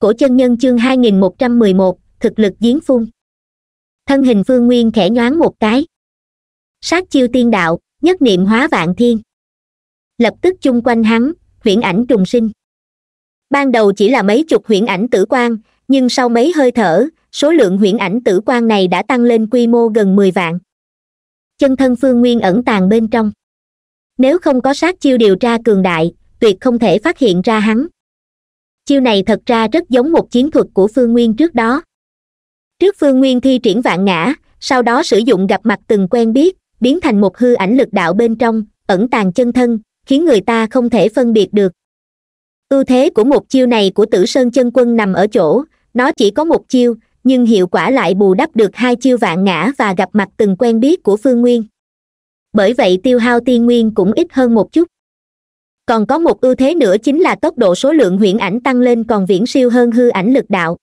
cổ chân nhân chương 2111, thực lực giếng phun thân hình phương nguyên khẽ nhoáng một cái sát chiêu tiên đạo nhất niệm hóa vạn thiên lập tức chung quanh hắn huyễn ảnh trùng sinh ban đầu chỉ là mấy chục huyễn ảnh tử quan nhưng sau mấy hơi thở số lượng huyễn ảnh tử quan này đã tăng lên quy mô gần mười vạn chân thân phương nguyên ẩn tàng bên trong nếu không có sát chiêu điều tra cường đại tuyệt không thể phát hiện ra hắn chiêu này thật ra rất giống một chiến thuật của phương nguyên trước đó trước phương nguyên thi triển vạn ngã sau đó sử dụng gặp mặt từng quen biết biến thành một hư ảnh lực đạo bên trong ẩn tàng chân thân khiến người ta không thể phân biệt được ưu thế của một chiêu này của tử sơn chân quân nằm ở chỗ nó chỉ có một chiêu nhưng hiệu quả lại bù đắp được hai chiêu vạn ngã và gặp mặt từng quen biết của phương nguyên bởi vậy tiêu hao tiên nguyên cũng ít hơn một chút còn có một ưu thế nữa chính là tốc độ số lượng huyễn ảnh tăng lên còn viễn siêu hơn hư ảnh lực đạo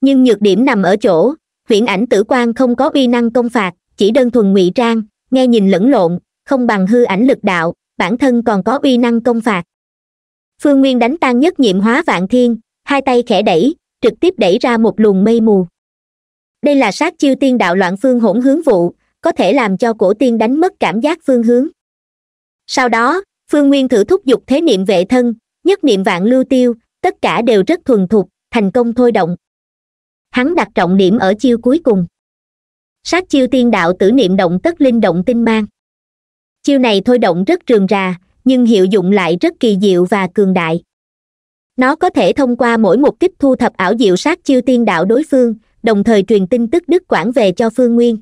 nhưng nhược điểm nằm ở chỗ huyễn ảnh tử quan không có uy năng công phạt chỉ đơn thuần ngụy trang nghe nhìn lẫn lộn không bằng hư ảnh lực đạo bản thân còn có uy năng công phạt phương nguyên đánh tan nhất nhiệm hóa vạn thiên hai tay khẽ đẩy trực tiếp đẩy ra một luồng mây mù đây là sát chiêu tiên đạo loạn phương hỗn hướng vụ có thể làm cho cổ tiên đánh mất cảm giác phương hướng sau đó phương nguyên thử thúc giục thế niệm vệ thân nhất niệm vạn lưu tiêu tất cả đều rất thuần thục thành công thôi động hắn đặt trọng điểm ở chiêu cuối cùng sát chiêu tiên đạo tử niệm động tất linh động tinh mang chiêu này thôi động rất trường rà nhưng hiệu dụng lại rất kỳ diệu và cường đại nó có thể thông qua mỗi một kích thu thập ảo diệu sát chiêu tiên đạo đối phương đồng thời truyền tin tức đức quảng về cho phương nguyên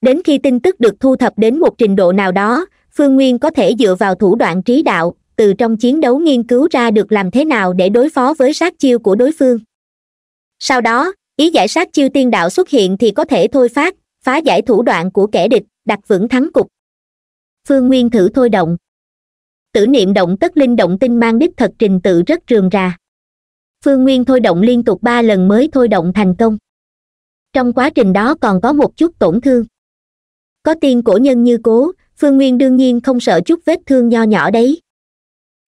đến khi tin tức được thu thập đến một trình độ nào đó phương nguyên có thể dựa vào thủ đoạn trí đạo từ trong chiến đấu nghiên cứu ra được làm thế nào để đối phó với sát chiêu của đối phương sau đó ý giải sát chiêu tiên đạo xuất hiện thì có thể thôi phát phá giải thủ đoạn của kẻ địch đặt vững thắng cục phương nguyên thử thôi động tử niệm động tất linh động tinh mang đích thật trình tự rất trường ra. phương nguyên thôi động liên tục ba lần mới thôi động thành công trong quá trình đó còn có một chút tổn thương có tiên cổ nhân như cố phương nguyên đương nhiên không sợ chút vết thương nho nhỏ đấy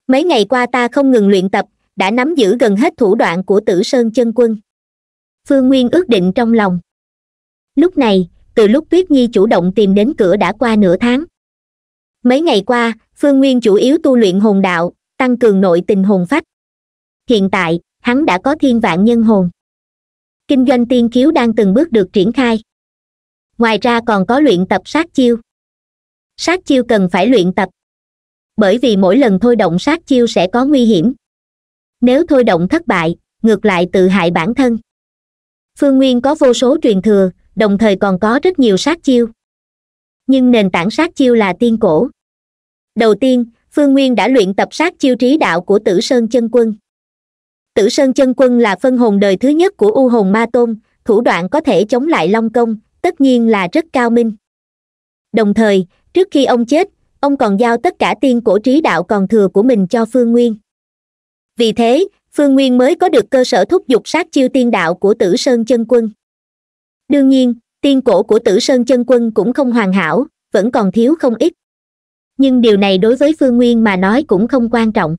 mấy ngày qua ta không ngừng luyện tập đã nắm giữ gần hết thủ đoạn của tử sơn chân quân phương nguyên ước định trong lòng lúc này từ lúc tuyết nhi chủ động tìm đến cửa đã qua nửa tháng mấy ngày qua phương nguyên chủ yếu tu luyện hồn đạo tăng cường nội tình hồn phách hiện tại hắn đã có thiên vạn nhân hồn kinh doanh tiên khiếu đang từng bước được triển khai ngoài ra còn có luyện tập sát chiêu sát chiêu cần phải luyện tập bởi vì mỗi lần thôi động sát chiêu sẽ có nguy hiểm nếu thôi động thất bại ngược lại tự hại bản thân phương nguyên có vô số truyền thừa đồng thời còn có rất nhiều sát chiêu nhưng nền tảng sát chiêu là tiên cổ đầu tiên phương nguyên đã luyện tập sát chiêu trí đạo của tử sơn chân quân tử sơn chân quân là phân hồn đời thứ nhất của u hồn ma tôn thủ đoạn có thể chống lại long công tất nhiên là rất cao minh đồng thời trước khi ông chết ông còn giao tất cả tiên cổ trí đạo còn thừa của mình cho phương nguyên vì thế phương nguyên mới có được cơ sở thúc giục sát chiêu tiên đạo của tử sơn chân quân đương nhiên tiên cổ của tử sơn chân quân cũng không hoàn hảo vẫn còn thiếu không ít nhưng điều này đối với phương nguyên mà nói cũng không quan trọng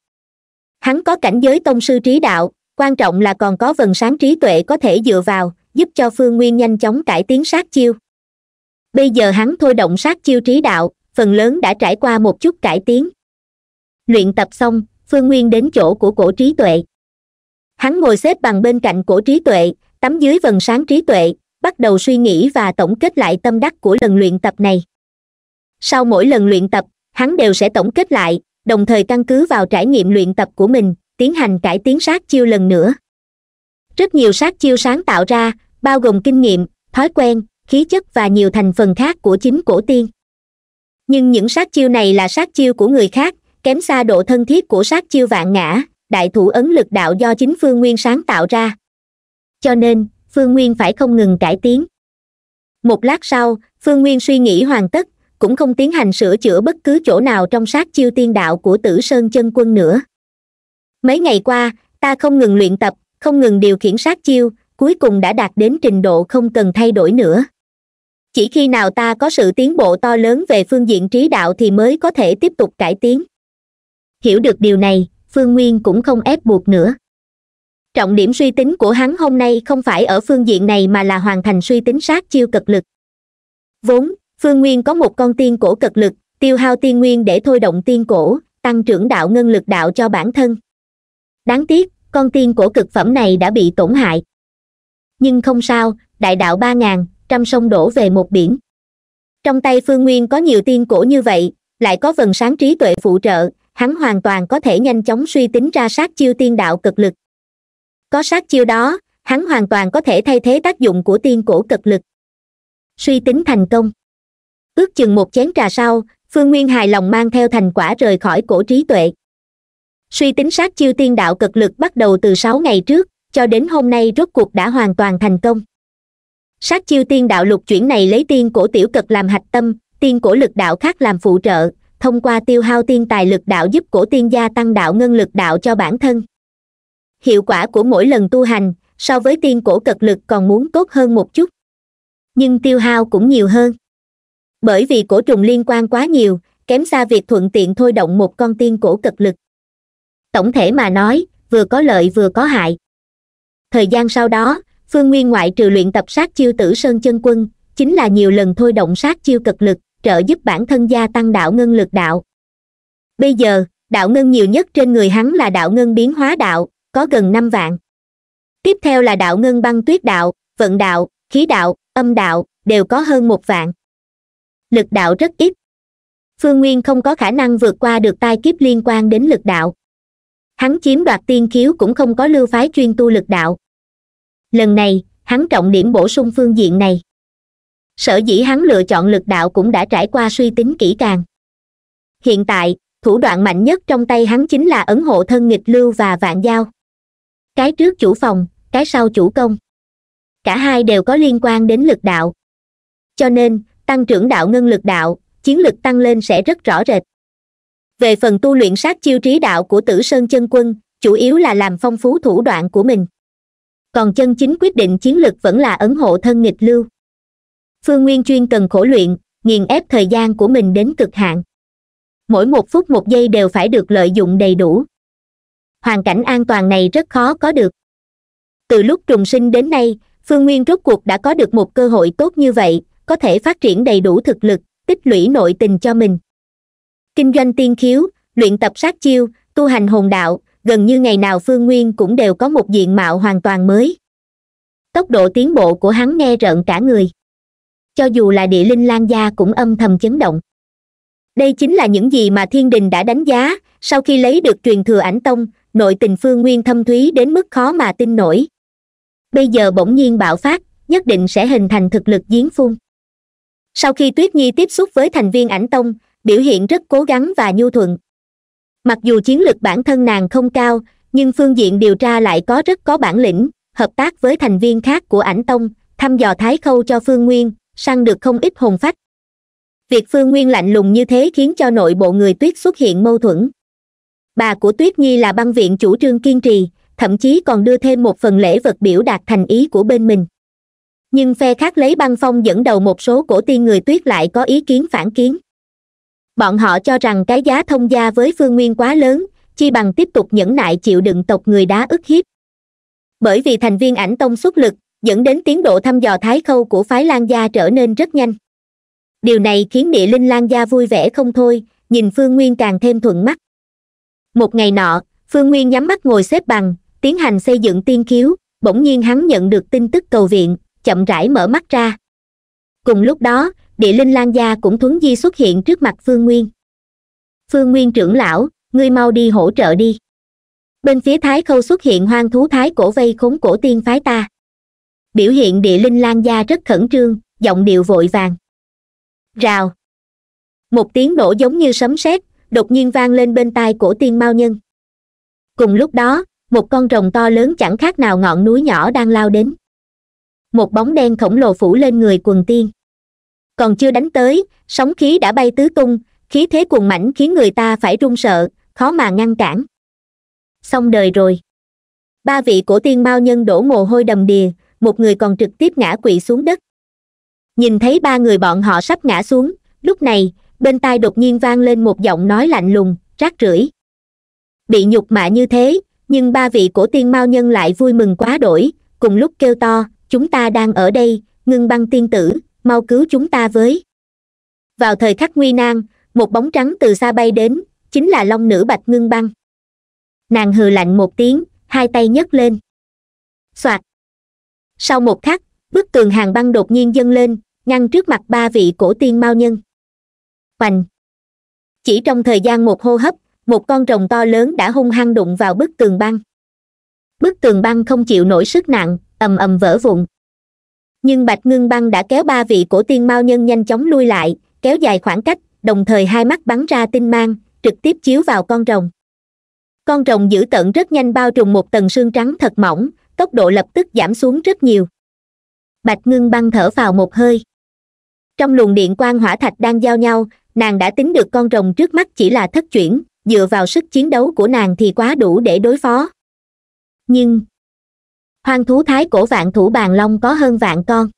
hắn có cảnh giới tông sư trí đạo quan trọng là còn có vần sáng trí tuệ có thể dựa vào giúp cho phương nguyên nhanh chóng cải tiến sát chiêu bây giờ hắn thôi động sát chiêu trí đạo phần lớn đã trải qua một chút cải tiến luyện tập xong phương nguyên đến chỗ của cổ trí tuệ hắn ngồi xếp bằng bên cạnh cổ trí tuệ tắm dưới vần sáng trí tuệ bắt đầu suy nghĩ và tổng kết lại tâm đắc của lần luyện tập này sau mỗi lần luyện tập hắn đều sẽ tổng kết lại đồng thời căn cứ vào trải nghiệm luyện tập của mình tiến hành cải tiến sát chiêu lần nữa rất nhiều sát chiêu sáng tạo ra bao gồm kinh nghiệm thói quen khí chất và nhiều thành phần khác của chính cổ tiên nhưng những sát chiêu này là sát chiêu của người khác kém xa độ thân thiết của sát chiêu vạn ngã đại thủ ấn lực đạo do chính phương nguyên sáng tạo ra cho nên phương nguyên phải không ngừng cải tiến một lát sau phương nguyên suy nghĩ hoàn tất cũng không tiến hành sửa chữa bất cứ chỗ nào trong sát chiêu tiên đạo của tử sơn chân quân nữa mấy ngày qua ta không ngừng luyện tập không ngừng điều khiển sát chiêu cuối cùng đã đạt đến trình độ không cần thay đổi nữa chỉ khi nào ta có sự tiến bộ to lớn về phương diện trí đạo thì mới có thể tiếp tục cải tiến hiểu được điều này phương nguyên cũng không ép buộc nữa trọng điểm suy tính của hắn hôm nay không phải ở phương diện này mà là hoàn thành suy tính sát chiêu cực lực vốn phương nguyên có một con tiên cổ cực lực tiêu hao tiên nguyên để thôi động tiên cổ tăng trưởng đạo ngân lực đạo cho bản thân đáng tiếc con tiên cổ cực phẩm này đã bị tổn hại nhưng không sao đại đạo ba ngàn trăm sông đổ về một biển trong tay phương nguyên có nhiều tiên cổ như vậy lại có vần sáng trí tuệ phụ trợ hắn hoàn toàn có thể nhanh chóng suy tính ra sát chiêu tiên đạo cực lực có sát chiêu đó hắn hoàn toàn có thể thay thế tác dụng của tiên cổ cực lực suy tính thành công ước chừng một chén trà sau phương nguyên hài lòng mang theo thành quả rời khỏi cổ trí tuệ suy tính sát chiêu tiên đạo cực lực bắt đầu từ sáu ngày trước cho đến hôm nay rốt cuộc đã hoàn toàn thành công sát chiêu tiên đạo lục chuyển này lấy tiên cổ tiểu cực làm hạch tâm tiên cổ lực đạo khác làm phụ trợ thông qua tiêu hao tiên tài lực đạo giúp cổ tiên gia tăng đạo ngân lực đạo cho bản thân hiệu quả của mỗi lần tu hành so với tiên cổ cực lực còn muốn tốt hơn một chút nhưng tiêu hao cũng nhiều hơn bởi vì cổ trùng liên quan quá nhiều kém xa việc thuận tiện thôi động một con tiên cổ cực lực tổng thể mà nói vừa có lợi vừa có hại thời gian sau đó phương nguyên ngoại trừ luyện tập sát chiêu tử sơn chân quân chính là nhiều lần thôi động sát chiêu cực lực trợ giúp bản thân gia tăng đạo ngân lực đạo bây giờ đạo ngân nhiều nhất trên người hắn là đạo ngân biến hóa đạo có gần năm vạn tiếp theo là đạo ngân băng tuyết đạo vận đạo khí đạo âm đạo đều có hơn một vạn lực đạo rất ít phương nguyên không có khả năng vượt qua được tai kiếp liên quan đến lực đạo hắn chiếm đoạt tiên khiếu cũng không có lưu phái chuyên tu lực đạo lần này hắn trọng điểm bổ sung phương diện này sở dĩ hắn lựa chọn lực đạo cũng đã trải qua suy tính kỹ càng hiện tại thủ đoạn mạnh nhất trong tay hắn chính là ấn hộ thân nghịch lưu và vạn giao cái trước chủ phòng cái sau chủ công cả hai đều có liên quan đến lực đạo cho nên tăng trưởng đạo ngân lực đạo chiến lực tăng lên sẽ rất rõ rệt về phần tu luyện sát chiêu trí đạo của tử sơn chân quân chủ yếu là làm phong phú thủ đoạn của mình còn chân chính quyết định chiến lực vẫn là ấn hộ thân nghịch lưu phương nguyên chuyên cần khổ luyện nghiền ép thời gian của mình đến cực hạn mỗi một phút một giây đều phải được lợi dụng đầy đủ hoàn cảnh an toàn này rất khó có được từ lúc trùng sinh đến nay phương nguyên rốt cuộc đã có được một cơ hội tốt như vậy có thể phát triển đầy đủ thực lực tích lũy nội tình cho mình kinh doanh tiên khiếu luyện tập sát chiêu tu hành hồn đạo gần như ngày nào phương nguyên cũng đều có một diện mạo hoàn toàn mới tốc độ tiến bộ của hắn nghe rợn cả người cho dù là địa linh lan gia cũng âm thầm chấn động đây chính là những gì mà thiên đình đã đánh giá sau khi lấy được truyền thừa ảnh tông nội tình phương nguyên thâm thúy đến mức khó mà tin nổi bây giờ bỗng nhiên bạo phát nhất định sẽ hình thành thực lực giếng phun sau khi tuyết nhi tiếp xúc với thành viên ảnh tông biểu hiện rất cố gắng và nhu thuận mặc dù chiến lực bản thân nàng không cao nhưng phương diện điều tra lại có rất có bản lĩnh hợp tác với thành viên khác của ảnh tông thăm dò thái khâu cho phương nguyên săn được không ít hồn phách việc phương nguyên lạnh lùng như thế khiến cho nội bộ người tuyết xuất hiện mâu thuẫn bà của tuyết nhi là băng viện chủ trương kiên trì thậm chí còn đưa thêm một phần lễ vật biểu đạt thành ý của bên mình nhưng phe khác lấy băng phong dẫn đầu một số cổ tiên người tuyết lại có ý kiến phản kiến bọn họ cho rằng cái giá thông gia với phương nguyên quá lớn chi bằng tiếp tục nhẫn nại chịu đựng tộc người đá ức hiếp bởi vì thành viên ảnh tông xuất lực dẫn đến tiến độ thăm dò thái khâu của phái lan gia trở nên rất nhanh điều này khiến địa linh lan gia vui vẻ không thôi nhìn phương nguyên càng thêm thuận mắt một ngày nọ phương nguyên nhắm mắt ngồi xếp bằng tiến hành xây dựng tiên khiếu bỗng nhiên hắn nhận được tin tức cầu viện chậm rãi mở mắt ra cùng lúc đó địa linh lan gia cũng thuấn di xuất hiện trước mặt phương nguyên phương nguyên trưởng lão ngươi mau đi hỗ trợ đi bên phía thái khâu xuất hiện hoang thú thái cổ vây khốn cổ tiên phái ta biểu hiện địa linh lan gia rất khẩn trương giọng điệu vội vàng rào một tiếng nổ giống như sấm sét đột nhiên vang lên bên tai cổ tiên mao nhân cùng lúc đó một con rồng to lớn chẳng khác nào ngọn núi nhỏ đang lao đến một bóng đen khổng lồ phủ lên người quần tiên còn chưa đánh tới sóng khí đã bay tứ tung khí thế cuồng mãnh khiến người ta phải run sợ khó mà ngăn cản xong đời rồi ba vị cổ tiên mao nhân đổ mồ hôi đầm đìa một người còn trực tiếp ngã quỵ xuống đất nhìn thấy ba người bọn họ sắp ngã xuống lúc này bên tai đột nhiên vang lên một giọng nói lạnh lùng rác rưởi bị nhục mạ như thế nhưng ba vị cổ tiên mao nhân lại vui mừng quá đỗi, cùng lúc kêu to chúng ta đang ở đây ngưng băng tiên tử mau cứu chúng ta với vào thời khắc nguy nan một bóng trắng từ xa bay đến chính là long nữ bạch ngưng băng nàng hừ lạnh một tiếng hai tay nhấc lên soạt sau một khắc bức tường hàng băng đột nhiên dâng lên ngăn trước mặt ba vị cổ tiên mao nhân hoành chỉ trong thời gian một hô hấp một con rồng to lớn đã hung hăng đụng vào bức tường băng bức tường băng không chịu nổi sức nặng ầm ầm vỡ vụn nhưng bạch ngưng băng đã kéo ba vị cổ tiên mao nhân nhanh chóng lui lại kéo dài khoảng cách đồng thời hai mắt bắn ra tinh mang trực tiếp chiếu vào con rồng con rồng dữ tợn rất nhanh bao trùm một tầng xương trắng thật mỏng tốc độ lập tức giảm xuống rất nhiều bạch ngưng băng thở vào một hơi trong luồng điện quang hỏa thạch đang giao nhau nàng đã tính được con rồng trước mắt chỉ là thất chuyển dựa vào sức chiến đấu của nàng thì quá đủ để đối phó nhưng hoang thú thái cổ vạn thủ bàn long có hơn vạn con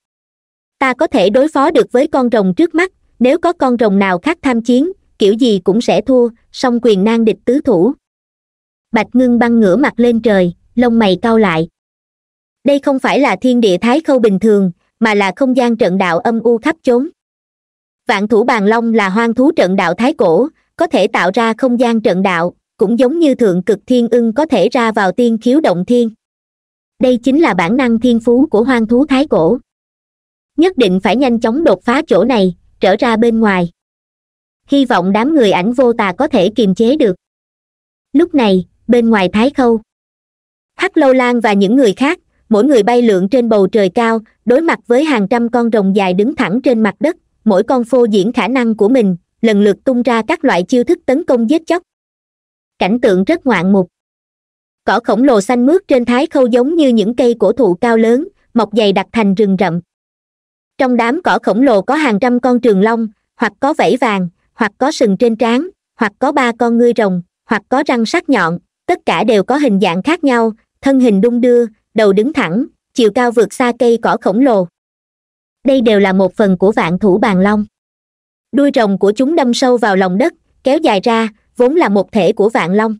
ta có thể đối phó được với con rồng trước mắt nếu có con rồng nào khác tham chiến kiểu gì cũng sẽ thua song quyền nan địch tứ thủ bạch ngưng băng ngửa mặt lên trời lông mày cau lại đây không phải là thiên địa thái khâu bình thường mà là không gian trận đạo âm u khắp chốn vạn thủ bàn long là hoang thú trận đạo thái cổ có thể tạo ra không gian trận đạo cũng giống như thượng cực thiên ưng có thể ra vào tiên khiếu động thiên đây chính là bản năng thiên phú của hoang thú thái cổ nhất định phải nhanh chóng đột phá chỗ này trở ra bên ngoài hy vọng đám người ảnh vô tà có thể kiềm chế được lúc này bên ngoài thái khâu hắc lâu lan và những người khác mỗi người bay lượn trên bầu trời cao đối mặt với hàng trăm con rồng dài đứng thẳng trên mặt đất mỗi con phô diễn khả năng của mình lần lượt tung ra các loại chiêu thức tấn công giết chóc cảnh tượng rất ngoạn mục cỏ khổng lồ xanh mướt trên thái khâu giống như những cây cổ thụ cao lớn mọc dày đặc thành rừng rậm trong đám cỏ khổng lồ có hàng trăm con trường long hoặc có vảy vàng hoặc có sừng trên trán hoặc có ba con ngươi rồng hoặc có răng sắc nhọn tất cả đều có hình dạng khác nhau thân hình đung đưa đầu đứng thẳng chiều cao vượt xa cây cỏ khổng lồ đây đều là một phần của vạn thủ bàn long đuôi rồng của chúng đâm sâu vào lòng đất kéo dài ra vốn là một thể của vạn long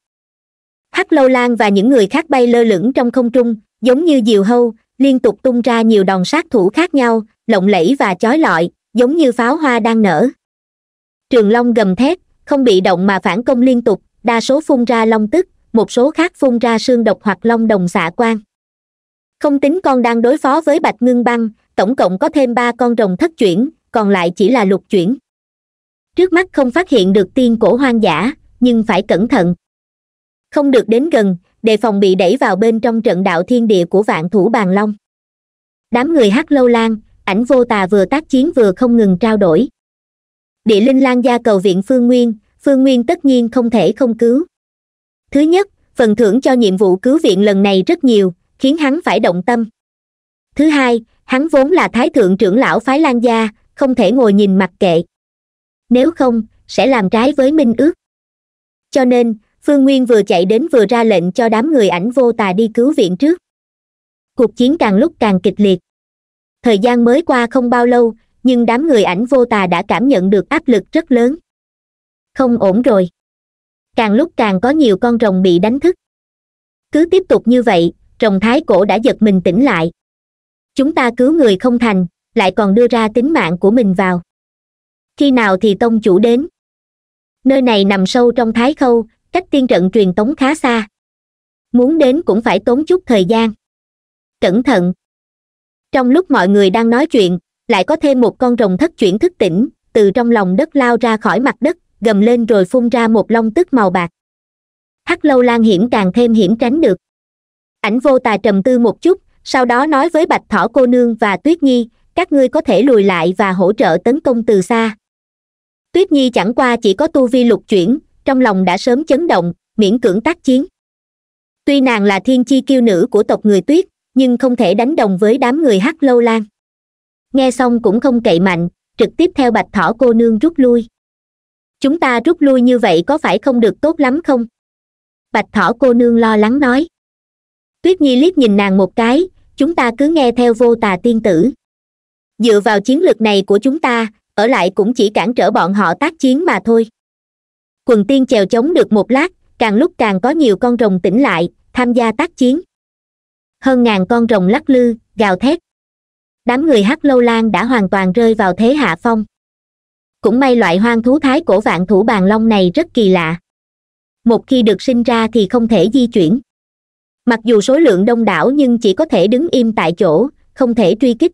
hắc lâu lan và những người khác bay lơ lửng trong không trung giống như diều hâu liên tục tung ra nhiều đòn sát thủ khác nhau lộng lẫy và chói lọi giống như pháo hoa đang nở trường long gầm thét không bị động mà phản công liên tục đa số phun ra long tức một số khác phun ra xương độc hoặc long đồng xạ quang không tính con đang đối phó với bạch ngưng băng tổng cộng có thêm ba con rồng thất chuyển còn lại chỉ là lục chuyển trước mắt không phát hiện được tiên cổ hoang dã nhưng phải cẩn thận không được đến gần đề phòng bị đẩy vào bên trong trận đạo thiên địa của vạn thủ bàn long đám người hắc lâu lan ảnh vô tà vừa tác chiến vừa không ngừng trao đổi địa linh lan gia cầu viện phương nguyên phương nguyên tất nhiên không thể không cứu thứ nhất phần thưởng cho nhiệm vụ cứu viện lần này rất nhiều khiến hắn phải động tâm thứ hai hắn vốn là thái thượng trưởng lão phái lan gia không thể ngồi nhìn mặc kệ nếu không sẽ làm trái với minh ước cho nên phương nguyên vừa chạy đến vừa ra lệnh cho đám người ảnh vô tà đi cứu viện trước cuộc chiến càng lúc càng kịch liệt thời gian mới qua không bao lâu nhưng đám người ảnh vô tà đã cảm nhận được áp lực rất lớn không ổn rồi càng lúc càng có nhiều con rồng bị đánh thức cứ tiếp tục như vậy rồng thái cổ đã giật mình tỉnh lại chúng ta cứu người không thành lại còn đưa ra tính mạng của mình vào khi nào thì tông chủ đến nơi này nằm sâu trong thái khâu cách tiên trận truyền tống khá xa muốn đến cũng phải tốn chút thời gian cẩn thận trong lúc mọi người đang nói chuyện lại có thêm một con rồng thất chuyển thức tỉnh từ trong lòng đất lao ra khỏi mặt đất gầm lên rồi phun ra một long tức màu bạc hắc lâu lan hiểm càng thêm hiểm tránh được ảnh vô tà trầm tư một chút sau đó nói với bạch thỏ cô nương và tuyết nhi các ngươi có thể lùi lại và hỗ trợ tấn công từ xa tuyết nhi chẳng qua chỉ có tu vi lục chuyển trong lòng đã sớm chấn động miễn cưỡng tác chiến tuy nàng là thiên chi kiêu nữ của tộc người tuyết nhưng không thể đánh đồng với đám người hắc lâu lan nghe xong cũng không cậy mạnh trực tiếp theo bạch thỏ cô nương rút lui chúng ta rút lui như vậy có phải không được tốt lắm không bạch thỏ cô nương lo lắng nói tuyết nhi liếc nhìn nàng một cái chúng ta cứ nghe theo vô tà tiên tử dựa vào chiến lược này của chúng ta ở lại cũng chỉ cản trở bọn họ tác chiến mà thôi quần tiên chèo chống được một lát càng lúc càng có nhiều con rồng tỉnh lại tham gia tác chiến hơn ngàn con rồng lắc lư gào thét đám người hắc lâu lan đã hoàn toàn rơi vào thế hạ phong cũng may loại hoang thú thái cổ vạn thủ bàn long này rất kỳ lạ một khi được sinh ra thì không thể di chuyển mặc dù số lượng đông đảo nhưng chỉ có thể đứng im tại chỗ không thể truy kích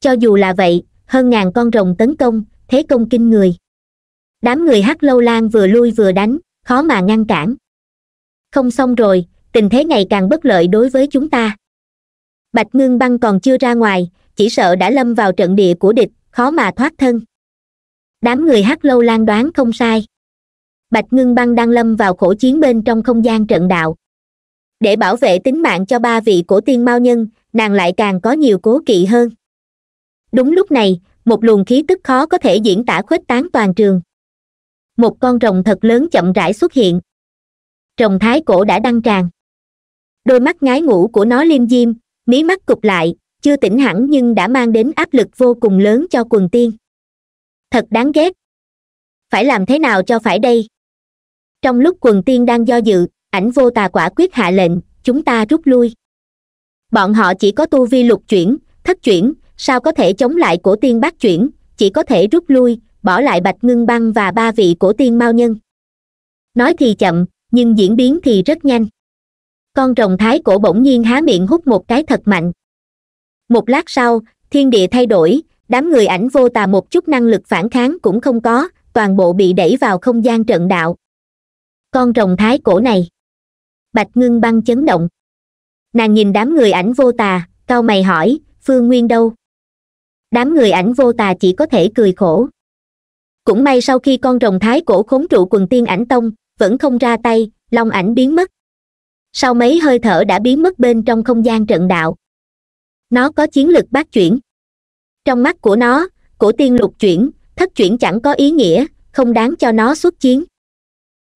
cho dù là vậy hơn ngàn con rồng tấn công thế công kinh người đám người hắc lâu lan vừa lui vừa đánh khó mà ngăn cản không xong rồi tình thế ngày càng bất lợi đối với chúng ta bạch ngưng băng còn chưa ra ngoài chỉ sợ đã lâm vào trận địa của địch khó mà thoát thân đám người hắc lâu lan đoán không sai bạch ngưng băng đang lâm vào khổ chiến bên trong không gian trận đạo để bảo vệ tính mạng cho ba vị cổ tiên mao nhân nàng lại càng có nhiều cố kỵ hơn đúng lúc này một luồng khí tức khó có thể diễn tả khuếch tán toàn trường một con rồng thật lớn chậm rãi xuất hiện rồng thái cổ đã đăng tràn đôi mắt ngái ngủ của nó liêm diêm mí mắt cụp lại chưa tỉnh hẳn nhưng đã mang đến áp lực vô cùng lớn cho quần tiên thật đáng ghét phải làm thế nào cho phải đây trong lúc quần tiên đang do dự ảnh vô tà quả quyết hạ lệnh chúng ta rút lui bọn họ chỉ có tu vi lục chuyển thất chuyển sao có thể chống lại cổ tiên bát chuyển chỉ có thể rút lui bỏ lại bạch ngưng băng và ba vị cổ tiên mao nhân nói thì chậm nhưng diễn biến thì rất nhanh con rồng thái cổ bỗng nhiên há miệng hút một cái thật mạnh một lát sau thiên địa thay đổi đám người ảnh vô tà một chút năng lực phản kháng cũng không có toàn bộ bị đẩy vào không gian trận đạo con rồng thái cổ này bạch ngưng băng chấn động nàng nhìn đám người ảnh vô tà cau mày hỏi phương nguyên đâu đám người ảnh vô tà chỉ có thể cười khổ cũng may sau khi con rồng thái cổ khốn trụ quần tiên ảnh tông vẫn không ra tay long ảnh biến mất sau mấy hơi thở đã biến mất bên trong không gian trận đạo nó có chiến lực bát chuyển trong mắt của nó cổ tiên lục chuyển thất chuyển chẳng có ý nghĩa không đáng cho nó xuất chiến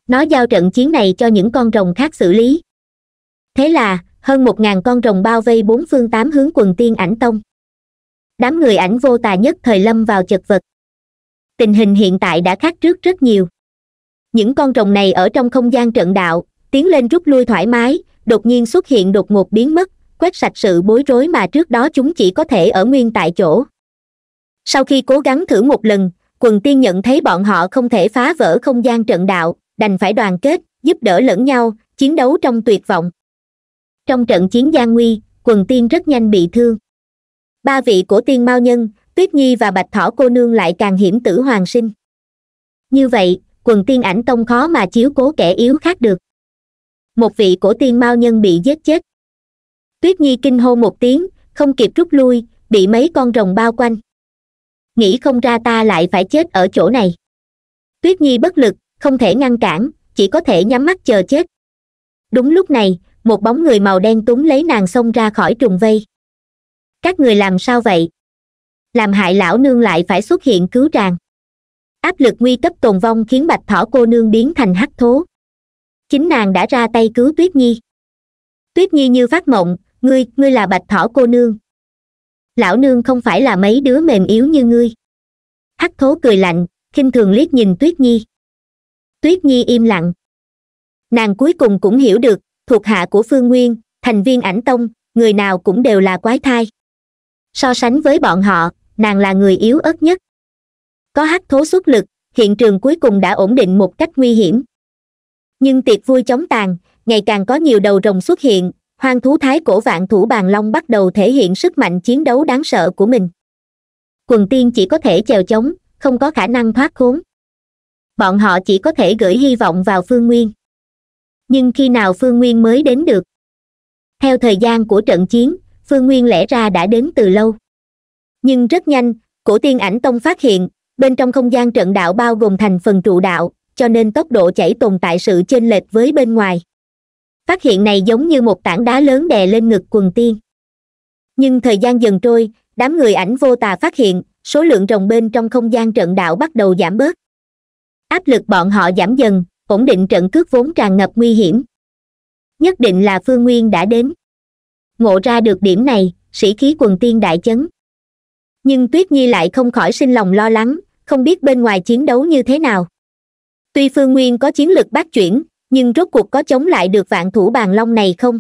nó giao trận chiến này cho những con rồng khác xử lý thế là hơn một ngàn con rồng bao vây bốn phương tám hướng quần tiên ảnh tông đám người ảnh vô tà nhất thời lâm vào chật vật tình hình hiện tại đã khác trước rất nhiều những con rồng này ở trong không gian trận đạo tiến lên rút lui thoải mái đột nhiên xuất hiện đột ngột biến mất quét sạch sự bối rối mà trước đó chúng chỉ có thể ở nguyên tại chỗ sau khi cố gắng thử một lần quần tiên nhận thấy bọn họ không thể phá vỡ không gian trận đạo đành phải đoàn kết giúp đỡ lẫn nhau chiến đấu trong tuyệt vọng trong trận chiến gian nguy quần tiên rất nhanh bị thương ba vị của tiên mao nhân tuyết nhi và bạch thỏ cô nương lại càng hiểm tử hoàng sinh như vậy quần tiên ảnh tông khó mà chiếu cố kẻ yếu khác được một vị cổ tiên mao nhân bị giết chết tuyết nhi kinh hô một tiếng không kịp rút lui bị mấy con rồng bao quanh nghĩ không ra ta lại phải chết ở chỗ này tuyết nhi bất lực không thể ngăn cản chỉ có thể nhắm mắt chờ chết đúng lúc này một bóng người màu đen túng lấy nàng xông ra khỏi trùng vây các người làm sao vậy làm hại lão nương lại phải xuất hiện cứu tràng áp lực nguy cấp tồn vong khiến bạch thỏ cô nương biến thành hắc thố chính nàng đã ra tay cứu tuyết nhi tuyết nhi như phát mộng ngươi ngươi là bạch thỏ cô nương lão nương không phải là mấy đứa mềm yếu như ngươi hắc thố cười lạnh khinh thường liếc nhìn tuyết nhi tuyết nhi im lặng nàng cuối cùng cũng hiểu được thuộc hạ của phương nguyên thành viên ảnh tông người nào cũng đều là quái thai so sánh với bọn họ nàng là người yếu ớt nhất có hắc thố xuất lực hiện trường cuối cùng đã ổn định một cách nguy hiểm nhưng tiệc vui chóng tàn ngày càng có nhiều đầu rồng xuất hiện hoang thú thái cổ vạn thủ bàn long bắt đầu thể hiện sức mạnh chiến đấu đáng sợ của mình quần tiên chỉ có thể chèo chống không có khả năng thoát khốn bọn họ chỉ có thể gửi hy vọng vào phương nguyên nhưng khi nào phương nguyên mới đến được theo thời gian của trận chiến phương nguyên lẽ ra đã đến từ lâu nhưng rất nhanh cổ tiên ảnh tông phát hiện bên trong không gian trận đạo bao gồm thành phần trụ đạo cho nên tốc độ chảy tồn tại sự chênh lệch với bên ngoài phát hiện này giống như một tảng đá lớn đè lên ngực quần tiên nhưng thời gian dần trôi đám người ảnh vô tà phát hiện số lượng rồng bên trong không gian trận đạo bắt đầu giảm bớt áp lực bọn họ giảm dần ổn định trận cước vốn tràn ngập nguy hiểm nhất định là phương nguyên đã đến ngộ ra được điểm này sĩ khí quần tiên đại chấn nhưng tuyết nhi lại không khỏi sinh lòng lo lắng không biết bên ngoài chiến đấu như thế nào tuy phương nguyên có chiến lược bát chuyển nhưng rốt cuộc có chống lại được vạn thủ bàn long này không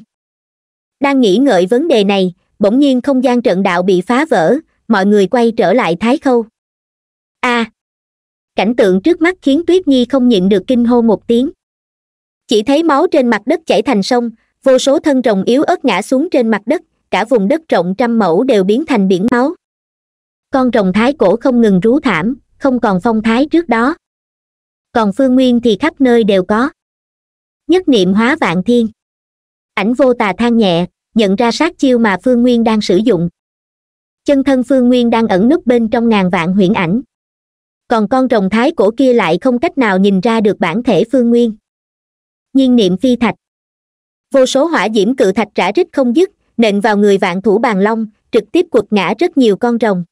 đang nghĩ ngợi vấn đề này bỗng nhiên không gian trận đạo bị phá vỡ mọi người quay trở lại thái khâu a à, cảnh tượng trước mắt khiến tuyết nhi không nhịn được kinh hô một tiếng chỉ thấy máu trên mặt đất chảy thành sông vô số thân rồng yếu ớt ngã xuống trên mặt đất cả vùng đất rộng trăm mẫu đều biến thành biển máu con rồng thái cổ không ngừng rú thảm không còn phong thái trước đó còn phương nguyên thì khắp nơi đều có nhất niệm hóa vạn thiên ảnh vô tà than nhẹ nhận ra sát chiêu mà phương nguyên đang sử dụng chân thân phương nguyên đang ẩn núp bên trong ngàn vạn huyễn ảnh còn con rồng thái cổ kia lại không cách nào nhìn ra được bản thể phương nguyên nhiên niệm phi thạch vô số hỏa diễm cự thạch trả rít không dứt nện vào người vạn thủ bàn long trực tiếp quật ngã rất nhiều con rồng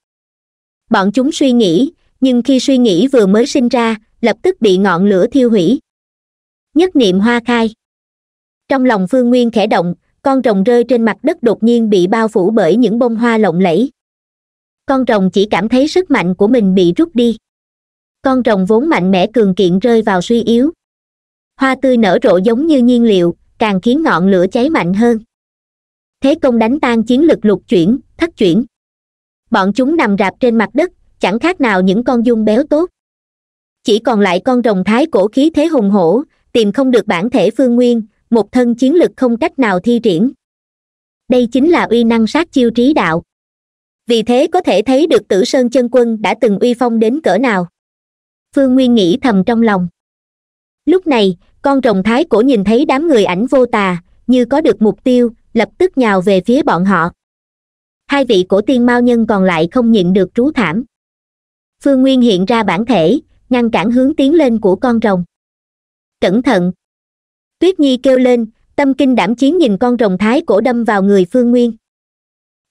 bọn chúng suy nghĩ nhưng khi suy nghĩ vừa mới sinh ra lập tức bị ngọn lửa thiêu hủy nhất niệm hoa khai trong lòng phương nguyên khẽ động con rồng rơi trên mặt đất đột nhiên bị bao phủ bởi những bông hoa lộng lẫy con rồng chỉ cảm thấy sức mạnh của mình bị rút đi con rồng vốn mạnh mẽ cường kiện rơi vào suy yếu hoa tươi nở rộ giống như nhiên liệu càng khiến ngọn lửa cháy mạnh hơn thế công đánh tan chiến lực lục chuyển thất chuyển bọn chúng nằm rạp trên mặt đất chẳng khác nào những con dung béo tốt chỉ còn lại con rồng thái cổ khí thế hùng hổ tìm không được bản thể phương nguyên một thân chiến lực không cách nào thi triển đây chính là uy năng sát chiêu trí đạo vì thế có thể thấy được tử sơn chân quân đã từng uy phong đến cỡ nào phương nguyên nghĩ thầm trong lòng lúc này con rồng thái cổ nhìn thấy đám người ảnh vô tà như có được mục tiêu lập tức nhào về phía bọn họ hai vị cổ tiên mao nhân còn lại không nhịn được trú thảm phương nguyên hiện ra bản thể ngăn cản hướng tiến lên của con rồng cẩn thận tuyết nhi kêu lên tâm kinh đảm chiến nhìn con rồng thái cổ đâm vào người phương nguyên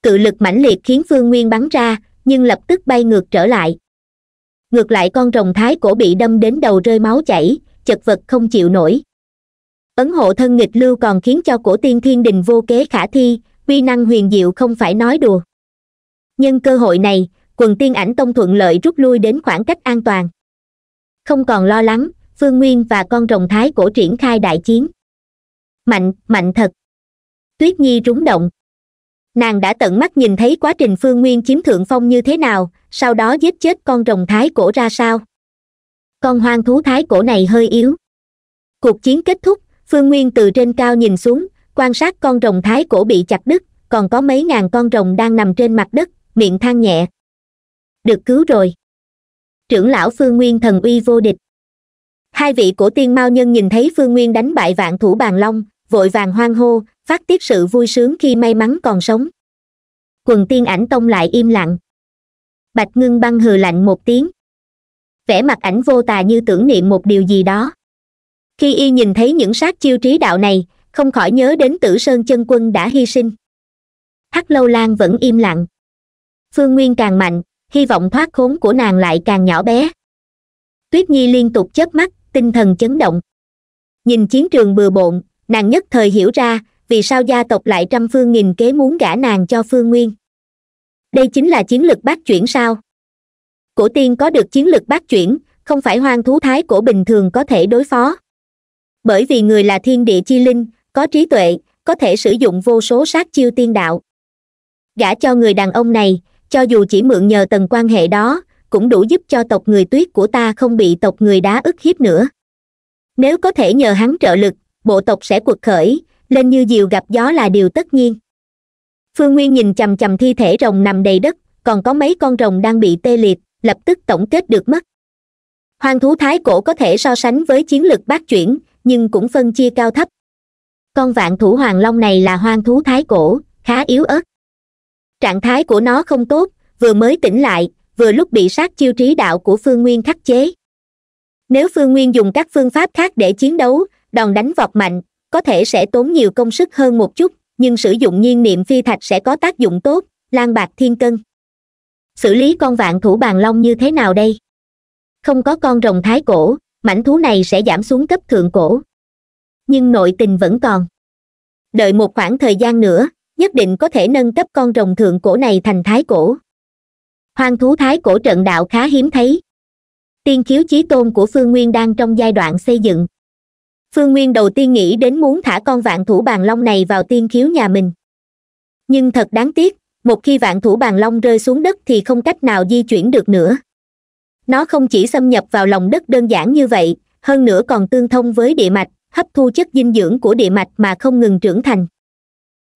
cự lực mãnh liệt khiến phương nguyên bắn ra nhưng lập tức bay ngược trở lại ngược lại con rồng thái cổ bị đâm đến đầu rơi máu chảy chật vật không chịu nổi ấn hộ thân nghịch lưu còn khiến cho cổ tiên thiên đình vô kế khả thi uy năng huyền diệu không phải nói đùa nhân cơ hội này quần tiên ảnh tông thuận lợi rút lui đến khoảng cách an toàn không còn lo lắng phương nguyên và con rồng thái cổ triển khai đại chiến mạnh mạnh thật tuyết nhi rúng động nàng đã tận mắt nhìn thấy quá trình phương nguyên chiếm thượng phong như thế nào sau đó giết chết con rồng thái cổ ra sao con hoang thú thái cổ này hơi yếu cuộc chiến kết thúc phương nguyên từ trên cao nhìn xuống quan sát con rồng thái cổ bị chặt đứt còn có mấy ngàn con rồng đang nằm trên mặt đất miệng than nhẹ được cứu rồi trưởng lão phương nguyên thần uy vô địch hai vị cổ tiên mao nhân nhìn thấy phương nguyên đánh bại vạn thủ bàn long vội vàng hoan hô phát tiết sự vui sướng khi may mắn còn sống quần tiên ảnh tông lại im lặng bạch ngưng băng hừ lạnh một tiếng vẻ mặt ảnh vô tà như tưởng niệm một điều gì đó khi y nhìn thấy những sát chiêu trí đạo này không khỏi nhớ đến tử sơn chân quân đã hy sinh hắc lâu lan vẫn im lặng phương nguyên càng mạnh hy vọng thoát khốn của nàng lại càng nhỏ bé tuyết nhi liên tục chớp mắt tinh thần chấn động nhìn chiến trường bừa bộn nàng nhất thời hiểu ra vì sao gia tộc lại trăm phương nghìn kế muốn gả nàng cho phương nguyên đây chính là chiến lược bát chuyển sao cổ tiên có được chiến lược bát chuyển không phải hoang thú thái cổ bình thường có thể đối phó bởi vì người là thiên địa chi linh có trí tuệ có thể sử dụng vô số sát chiêu tiên đạo gả cho người đàn ông này cho dù chỉ mượn nhờ tầng quan hệ đó cũng đủ giúp cho tộc người tuyết của ta không bị tộc người đá ức hiếp nữa nếu có thể nhờ hắn trợ lực bộ tộc sẽ cuộc khởi lên như diều gặp gió là điều tất nhiên phương nguyên nhìn chầm chầm thi thể rồng nằm đầy đất còn có mấy con rồng đang bị tê liệt lập tức tổng kết được mất hoang thú thái cổ có thể so sánh với chiến lực bát chuyển nhưng cũng phân chia cao thấp con vạn thủ hoàng long này là hoang thú thái cổ khá yếu ớt trạng thái của nó không tốt vừa mới tỉnh lại vừa lúc bị sát chiêu trí đạo của phương nguyên khắc chế nếu phương nguyên dùng các phương pháp khác để chiến đấu đòn đánh vọt mạnh có thể sẽ tốn nhiều công sức hơn một chút nhưng sử dụng nhiên niệm phi thạch sẽ có tác dụng tốt lan bạc thiên cân xử lý con vạn thủ bàn long như thế nào đây không có con rồng thái cổ mảnh thú này sẽ giảm xuống cấp thượng cổ nhưng nội tình vẫn còn đợi một khoảng thời gian nữa nhất định có thể nâng cấp con rồng thượng cổ này thành thái cổ hoang thú thái cổ trận đạo khá hiếm thấy tiên khiếu chí tôn của phương nguyên đang trong giai đoạn xây dựng phương nguyên đầu tiên nghĩ đến muốn thả con vạn thủ bàn long này vào tiên khiếu nhà mình nhưng thật đáng tiếc một khi vạn thủ bàn long rơi xuống đất thì không cách nào di chuyển được nữa nó không chỉ xâm nhập vào lòng đất đơn giản như vậy hơn nữa còn tương thông với địa mạch hấp thu chất dinh dưỡng của địa mạch mà không ngừng trưởng thành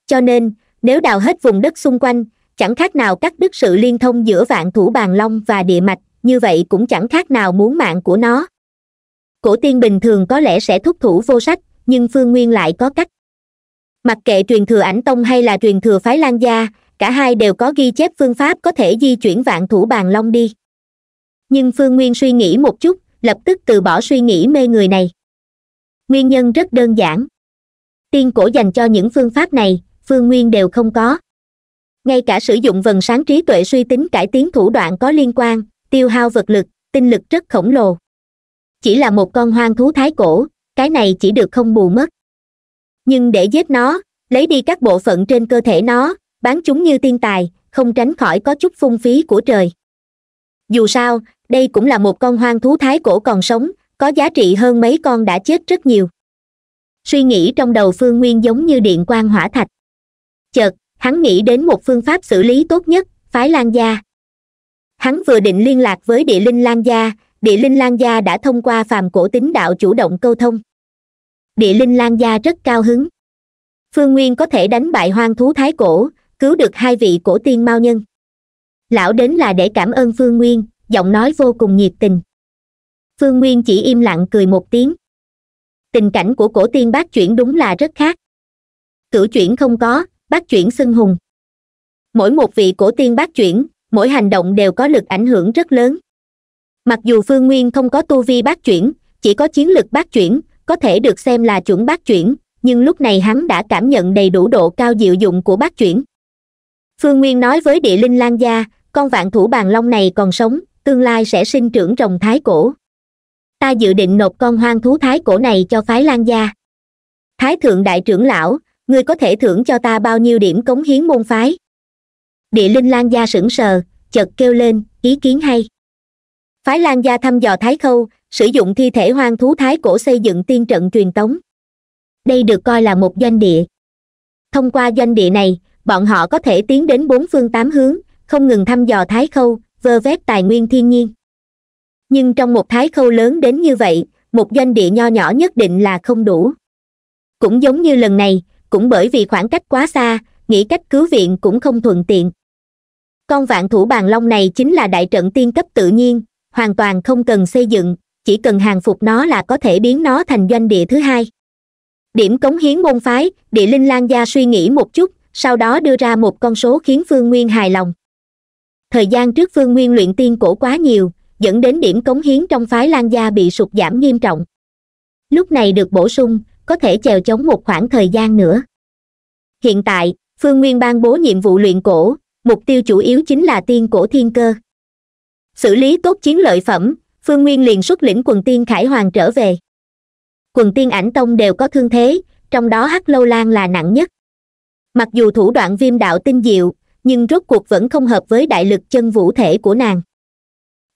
cho nên nếu đào hết vùng đất xung quanh chẳng khác nào cắt đứt sự liên thông giữa vạn thủ bàn long và địa mạch như vậy cũng chẳng khác nào muốn mạng của nó cổ tiên bình thường có lẽ sẽ thúc thủ vô sách nhưng phương nguyên lại có cách mặc kệ truyền thừa ảnh tông hay là truyền thừa phái lan gia cả hai đều có ghi chép phương pháp có thể di chuyển vạn thủ bàn long đi nhưng phương nguyên suy nghĩ một chút lập tức từ bỏ suy nghĩ mê người này nguyên nhân rất đơn giản tiên cổ dành cho những phương pháp này phương nguyên đều không có ngay cả sử dụng vần sáng trí tuệ suy tính cải tiến thủ đoạn có liên quan tiêu hao vật lực tinh lực rất khổng lồ chỉ là một con hoang thú thái cổ cái này chỉ được không bù mất nhưng để giết nó lấy đi các bộ phận trên cơ thể nó bán chúng như tiên tài không tránh khỏi có chút phung phí của trời dù sao đây cũng là một con hoang thú thái cổ còn sống có giá trị hơn mấy con đã chết rất nhiều suy nghĩ trong đầu phương nguyên giống như điện quang hỏa thạch chợt hắn nghĩ đến một phương pháp xử lý tốt nhất phái lan gia hắn vừa định liên lạc với địa linh lan gia địa linh lan gia đã thông qua phàm cổ tính đạo chủ động câu thông địa linh lan gia rất cao hứng phương nguyên có thể đánh bại hoang thú thái cổ cứu được hai vị cổ tiên mau nhân lão đến là để cảm ơn phương nguyên giọng nói vô cùng nhiệt tình phương nguyên chỉ im lặng cười một tiếng tình cảnh của cổ tiên bác chuyển đúng là rất khác cửu chuyển không có bác chuyển xưng hùng mỗi một vị cổ tiên bác chuyển mỗi hành động đều có lực ảnh hưởng rất lớn mặc dù phương nguyên không có tu vi bác chuyển chỉ có chiến lực bác chuyển có thể được xem là chuẩn bác chuyển nhưng lúc này hắn đã cảm nhận đầy đủ độ cao diệu dụng của bác chuyển phương nguyên nói với địa linh lan gia con vạn thủ bàn long này còn sống tương lai sẽ sinh trưởng trồng thái cổ ta dự định nộp con hoang thú thái cổ này cho phái lan gia thái thượng đại trưởng lão ngươi có thể thưởng cho ta bao nhiêu điểm cống hiến môn phái địa linh lan gia sững sờ chợt kêu lên ý kiến hay phái lan gia thăm dò thái khâu sử dụng thi thể hoang thú thái cổ xây dựng tiên trận truyền tống đây được coi là một doanh địa thông qua doanh địa này bọn họ có thể tiến đến bốn phương tám hướng không ngừng thăm dò thái khâu vơ vét tài nguyên thiên nhiên nhưng trong một thái khâu lớn đến như vậy một doanh địa nho nhỏ nhất định là không đủ cũng giống như lần này cũng bởi vì khoảng cách quá xa nghĩ cách cứu viện cũng không thuận tiện con vạn thủ bàn long này chính là đại trận tiên cấp tự nhiên hoàn toàn không cần xây dựng chỉ cần hàng phục nó là có thể biến nó thành doanh địa thứ hai điểm cống hiến môn phái địa linh lan gia suy nghĩ một chút sau đó đưa ra một con số khiến phương nguyên hài lòng thời gian trước phương nguyên luyện tiên cổ quá nhiều dẫn đến điểm cống hiến trong phái lan gia bị sụt giảm nghiêm trọng lúc này được bổ sung có thể chèo chống một khoảng thời gian nữa hiện tại phương nguyên ban bố nhiệm vụ luyện cổ mục tiêu chủ yếu chính là tiên cổ thiên cơ xử lý tốt chiến lợi phẩm phương nguyên liền xuất lĩnh quần tiên khải hoàng trở về quần tiên ảnh tông đều có thương thế trong đó hắc lâu lan là nặng nhất mặc dù thủ đoạn viêm đạo tinh diệu nhưng rốt cuộc vẫn không hợp với đại lực chân vũ thể của nàng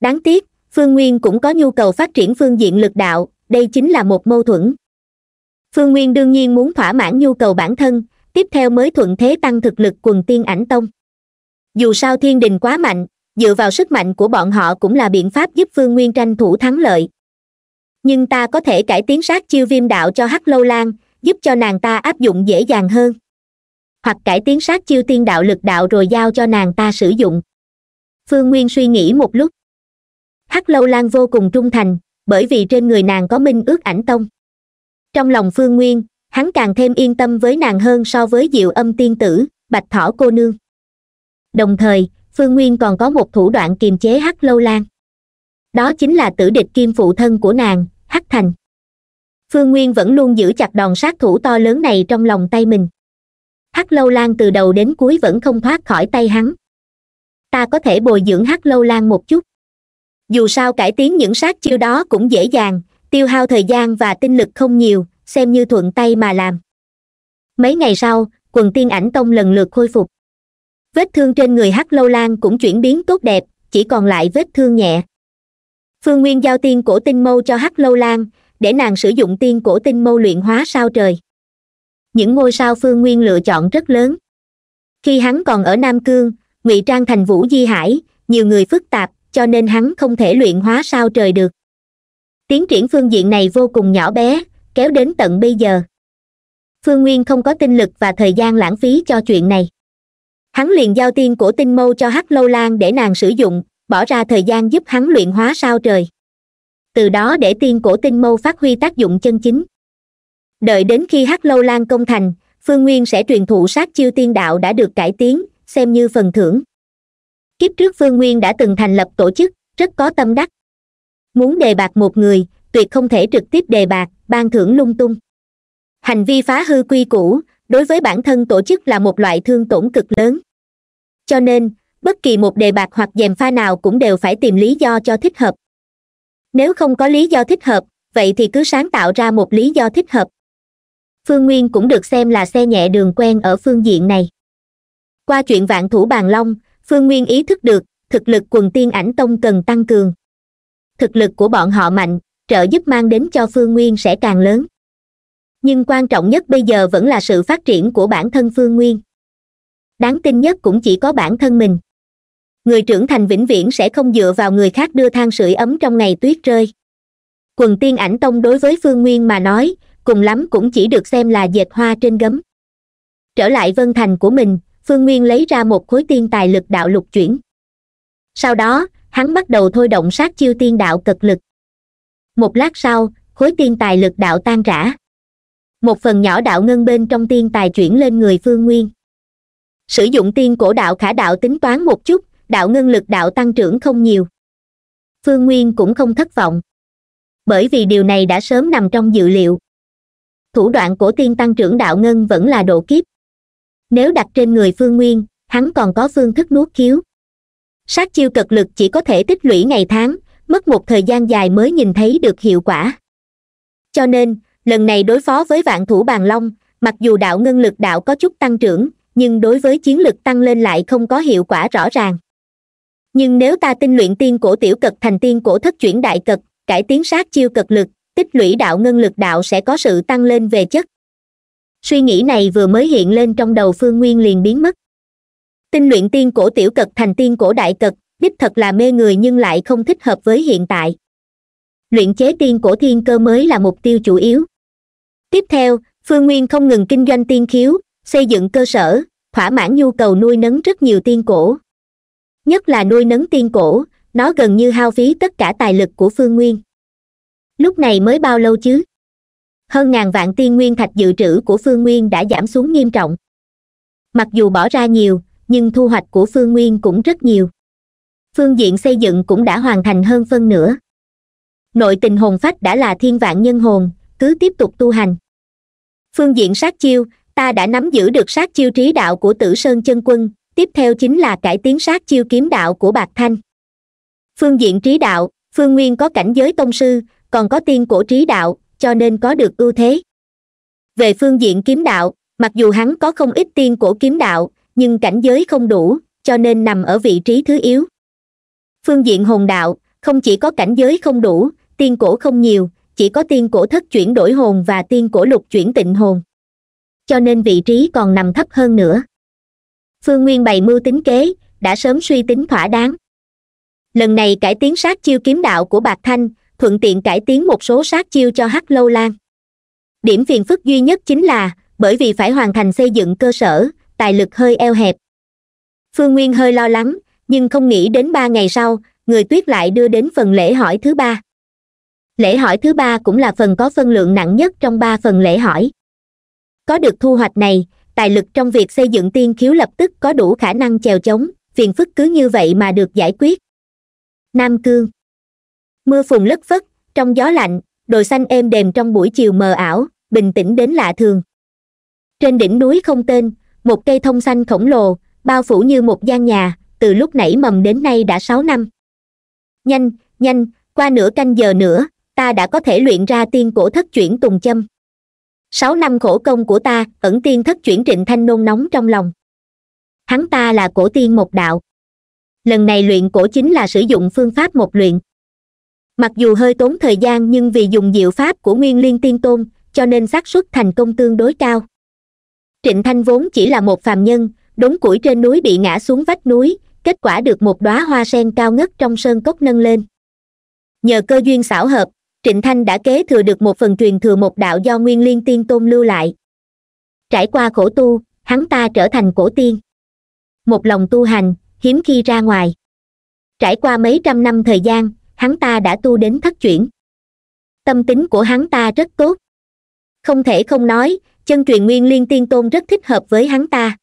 đáng tiếc phương nguyên cũng có nhu cầu phát triển phương diện lực đạo đây chính là một mâu thuẫn phương nguyên đương nhiên muốn thỏa mãn nhu cầu bản thân tiếp theo mới thuận thế tăng thực lực quần tiên ảnh tông dù sao thiên đình quá mạnh dựa vào sức mạnh của bọn họ cũng là biện pháp giúp phương nguyên tranh thủ thắng lợi nhưng ta có thể cải tiến sát chiêu viêm đạo cho hắc lâu lan giúp cho nàng ta áp dụng dễ dàng hơn hoặc cải tiến sát chiêu tiên đạo lực đạo rồi giao cho nàng ta sử dụng phương nguyên suy nghĩ một lúc hắc lâu lan vô cùng trung thành bởi vì trên người nàng có minh ước ảnh tông trong lòng phương nguyên hắn càng thêm yên tâm với nàng hơn so với diệu âm tiên tử bạch thỏ cô nương đồng thời phương nguyên còn có một thủ đoạn kiềm chế hắc lâu lan đó chính là tử địch kim phụ thân của nàng hắc thành phương nguyên vẫn luôn giữ chặt đòn sát thủ to lớn này trong lòng tay mình hắc lâu lan từ đầu đến cuối vẫn không thoát khỏi tay hắn ta có thể bồi dưỡng hắc lâu lan một chút dù sao cải tiến những sát chiêu đó cũng dễ dàng tiêu hao thời gian và tinh lực không nhiều xem như thuận tay mà làm mấy ngày sau quần tiên ảnh tông lần lượt khôi phục vết thương trên người hắc lâu lan cũng chuyển biến tốt đẹp chỉ còn lại vết thương nhẹ phương nguyên giao tiên cổ tinh mâu cho hắc lâu lan để nàng sử dụng tiên cổ tinh mâu luyện hóa sao trời những ngôi sao phương nguyên lựa chọn rất lớn khi hắn còn ở nam cương ngụy trang thành vũ di hải nhiều người phức tạp cho nên hắn không thể luyện hóa sao trời được tiến triển phương diện này vô cùng nhỏ bé kéo đến tận bây giờ phương nguyên không có tinh lực và thời gian lãng phí cho chuyện này hắn liền giao tiên của tinh mâu cho hắc lâu lan để nàng sử dụng bỏ ra thời gian giúp hắn luyện hóa sao trời từ đó để tiên cổ tinh mâu phát huy tác dụng chân chính đợi đến khi hắc lâu lan công thành phương nguyên sẽ truyền thụ sát chiêu tiên đạo đã được cải tiến xem như phần thưởng kiếp trước phương nguyên đã từng thành lập tổ chức rất có tâm đắc muốn đề bạc một người tuyệt không thể trực tiếp đề bạc ban thưởng lung tung hành vi phá hư quy củ đối với bản thân tổ chức là một loại thương tổn cực lớn cho nên bất kỳ một đề bạc hoặc dèm pha nào cũng đều phải tìm lý do cho thích hợp nếu không có lý do thích hợp vậy thì cứ sáng tạo ra một lý do thích hợp phương nguyên cũng được xem là xe nhẹ đường quen ở phương diện này qua chuyện vạn thủ bàn long phương nguyên ý thức được thực lực quần tiên ảnh tông cần tăng cường thực lực của bọn họ mạnh trợ giúp mang đến cho phương nguyên sẽ càng lớn nhưng quan trọng nhất bây giờ vẫn là sự phát triển của bản thân phương nguyên đáng tin nhất cũng chỉ có bản thân mình người trưởng thành vĩnh viễn sẽ không dựa vào người khác đưa than sưởi ấm trong ngày tuyết rơi quần tiên ảnh tông đối với phương nguyên mà nói cùng lắm cũng chỉ được xem là dệt hoa trên gấm trở lại vân thành của mình phương nguyên lấy ra một khối tiên tài lực đạo lục chuyển sau đó hắn bắt đầu thôi động sát chiêu tiên đạo cực lực một lát sau khối tiên tài lực đạo tan rã một phần nhỏ đạo ngân bên trong tiên tài chuyển lên người phương nguyên sử dụng tiên cổ đạo khả đạo tính toán một chút đạo ngân lực đạo tăng trưởng không nhiều phương nguyên cũng không thất vọng bởi vì điều này đã sớm nằm trong dự liệu thủ đoạn của tiên tăng trưởng đạo ngân vẫn là độ kiếp nếu đặt trên người phương nguyên hắn còn có phương thức nuốt khiếu sát chiêu cực lực chỉ có thể tích lũy ngày tháng mất một thời gian dài mới nhìn thấy được hiệu quả cho nên lần này đối phó với vạn thủ bàn long mặc dù đạo ngân lực đạo có chút tăng trưởng nhưng đối với chiến lực tăng lên lại không có hiệu quả rõ ràng nhưng nếu ta tinh luyện tiên cổ tiểu cực thành tiên cổ thất chuyển đại cực cải tiến sát chiêu cực lực tích lũy đạo ngân lực đạo sẽ có sự tăng lên về chất suy nghĩ này vừa mới hiện lên trong đầu phương nguyên liền biến mất tinh luyện tiên cổ tiểu cực thành tiên cổ đại cực đích thật là mê người nhưng lại không thích hợp với hiện tại luyện chế tiên cổ thiên cơ mới là mục tiêu chủ yếu tiếp theo phương nguyên không ngừng kinh doanh tiên khiếu xây dựng cơ sở thỏa mãn nhu cầu nuôi nấng rất nhiều tiên cổ nhất là nuôi nấng tiên cổ nó gần như hao phí tất cả tài lực của phương nguyên lúc này mới bao lâu chứ hơn ngàn vạn tiên nguyên thạch dự trữ của phương nguyên đã giảm xuống nghiêm trọng mặc dù bỏ ra nhiều nhưng thu hoạch của phương nguyên cũng rất nhiều phương diện xây dựng cũng đã hoàn thành hơn phân nửa nội tình hồn phách đã là thiên vạn nhân hồn cứ tiếp tục tu hành phương diện sát chiêu ta đã nắm giữ được sát chiêu trí đạo của tử sơn chân quân tiếp theo chính là cải tiến sát chiêu kiếm đạo của bạc thanh phương diện trí đạo phương nguyên có cảnh giới tông sư còn có tiên cổ trí đạo cho nên có được ưu thế về phương diện kiếm đạo mặc dù hắn có không ít tiên cổ kiếm đạo nhưng cảnh giới không đủ cho nên nằm ở vị trí thứ yếu phương diện hồn đạo không chỉ có cảnh giới không đủ tiên cổ không nhiều chỉ có tiên cổ thất chuyển đổi hồn và tiên cổ lục chuyển tịnh hồn cho nên vị trí còn nằm thấp hơn nữa phương nguyên bày mưu tính kế đã sớm suy tính thỏa đáng lần này cải tiến sát chiêu kiếm đạo của bạc thanh thuận tiện cải tiến một số sát chiêu cho hắc lâu lan điểm phiền phức duy nhất chính là bởi vì phải hoàn thành xây dựng cơ sở tài lực hơi eo hẹp phương nguyên hơi lo lắng nhưng không nghĩ đến ba ngày sau người tuyết lại đưa đến phần lễ hỏi thứ ba lễ hỏi thứ ba cũng là phần có phân lượng nặng nhất trong ba phần lễ hỏi có được thu hoạch này tài lực trong việc xây dựng tiên khiếu lập tức có đủ khả năng chèo chống phiền phức cứ như vậy mà được giải quyết nam cương mưa phùn lất phất trong gió lạnh đồi xanh êm đềm trong buổi chiều mờ ảo bình tĩnh đến lạ thường trên đỉnh núi không tên một cây thông xanh khổng lồ bao phủ như một gian nhà từ lúc nảy mầm đến nay đã sáu năm nhanh nhanh qua nửa canh giờ nữa ta đã có thể luyện ra tiên cổ thất chuyển tùng châm sáu năm khổ công của ta ẩn tiên thất chuyển trịnh thanh nôn nóng trong lòng hắn ta là cổ tiên một đạo lần này luyện cổ chính là sử dụng phương pháp một luyện mặc dù hơi tốn thời gian nhưng vì dùng diệu pháp của nguyên liên tiên tôn cho nên xác suất thành công tương đối cao trịnh thanh vốn chỉ là một phàm nhân đống củi trên núi bị ngã xuống vách núi kết quả được một đóa hoa sen cao ngất trong sơn cốc nâng lên nhờ cơ duyên xảo hợp trịnh thanh đã kế thừa được một phần truyền thừa một đạo do nguyên liên tiên tôn lưu lại trải qua khổ tu hắn ta trở thành cổ tiên một lòng tu hành hiếm khi ra ngoài trải qua mấy trăm năm thời gian hắn ta đã tu đến thất chuyển tâm tính của hắn ta rất tốt không thể không nói chân truyền nguyên liên tiên tôn rất thích hợp với hắn ta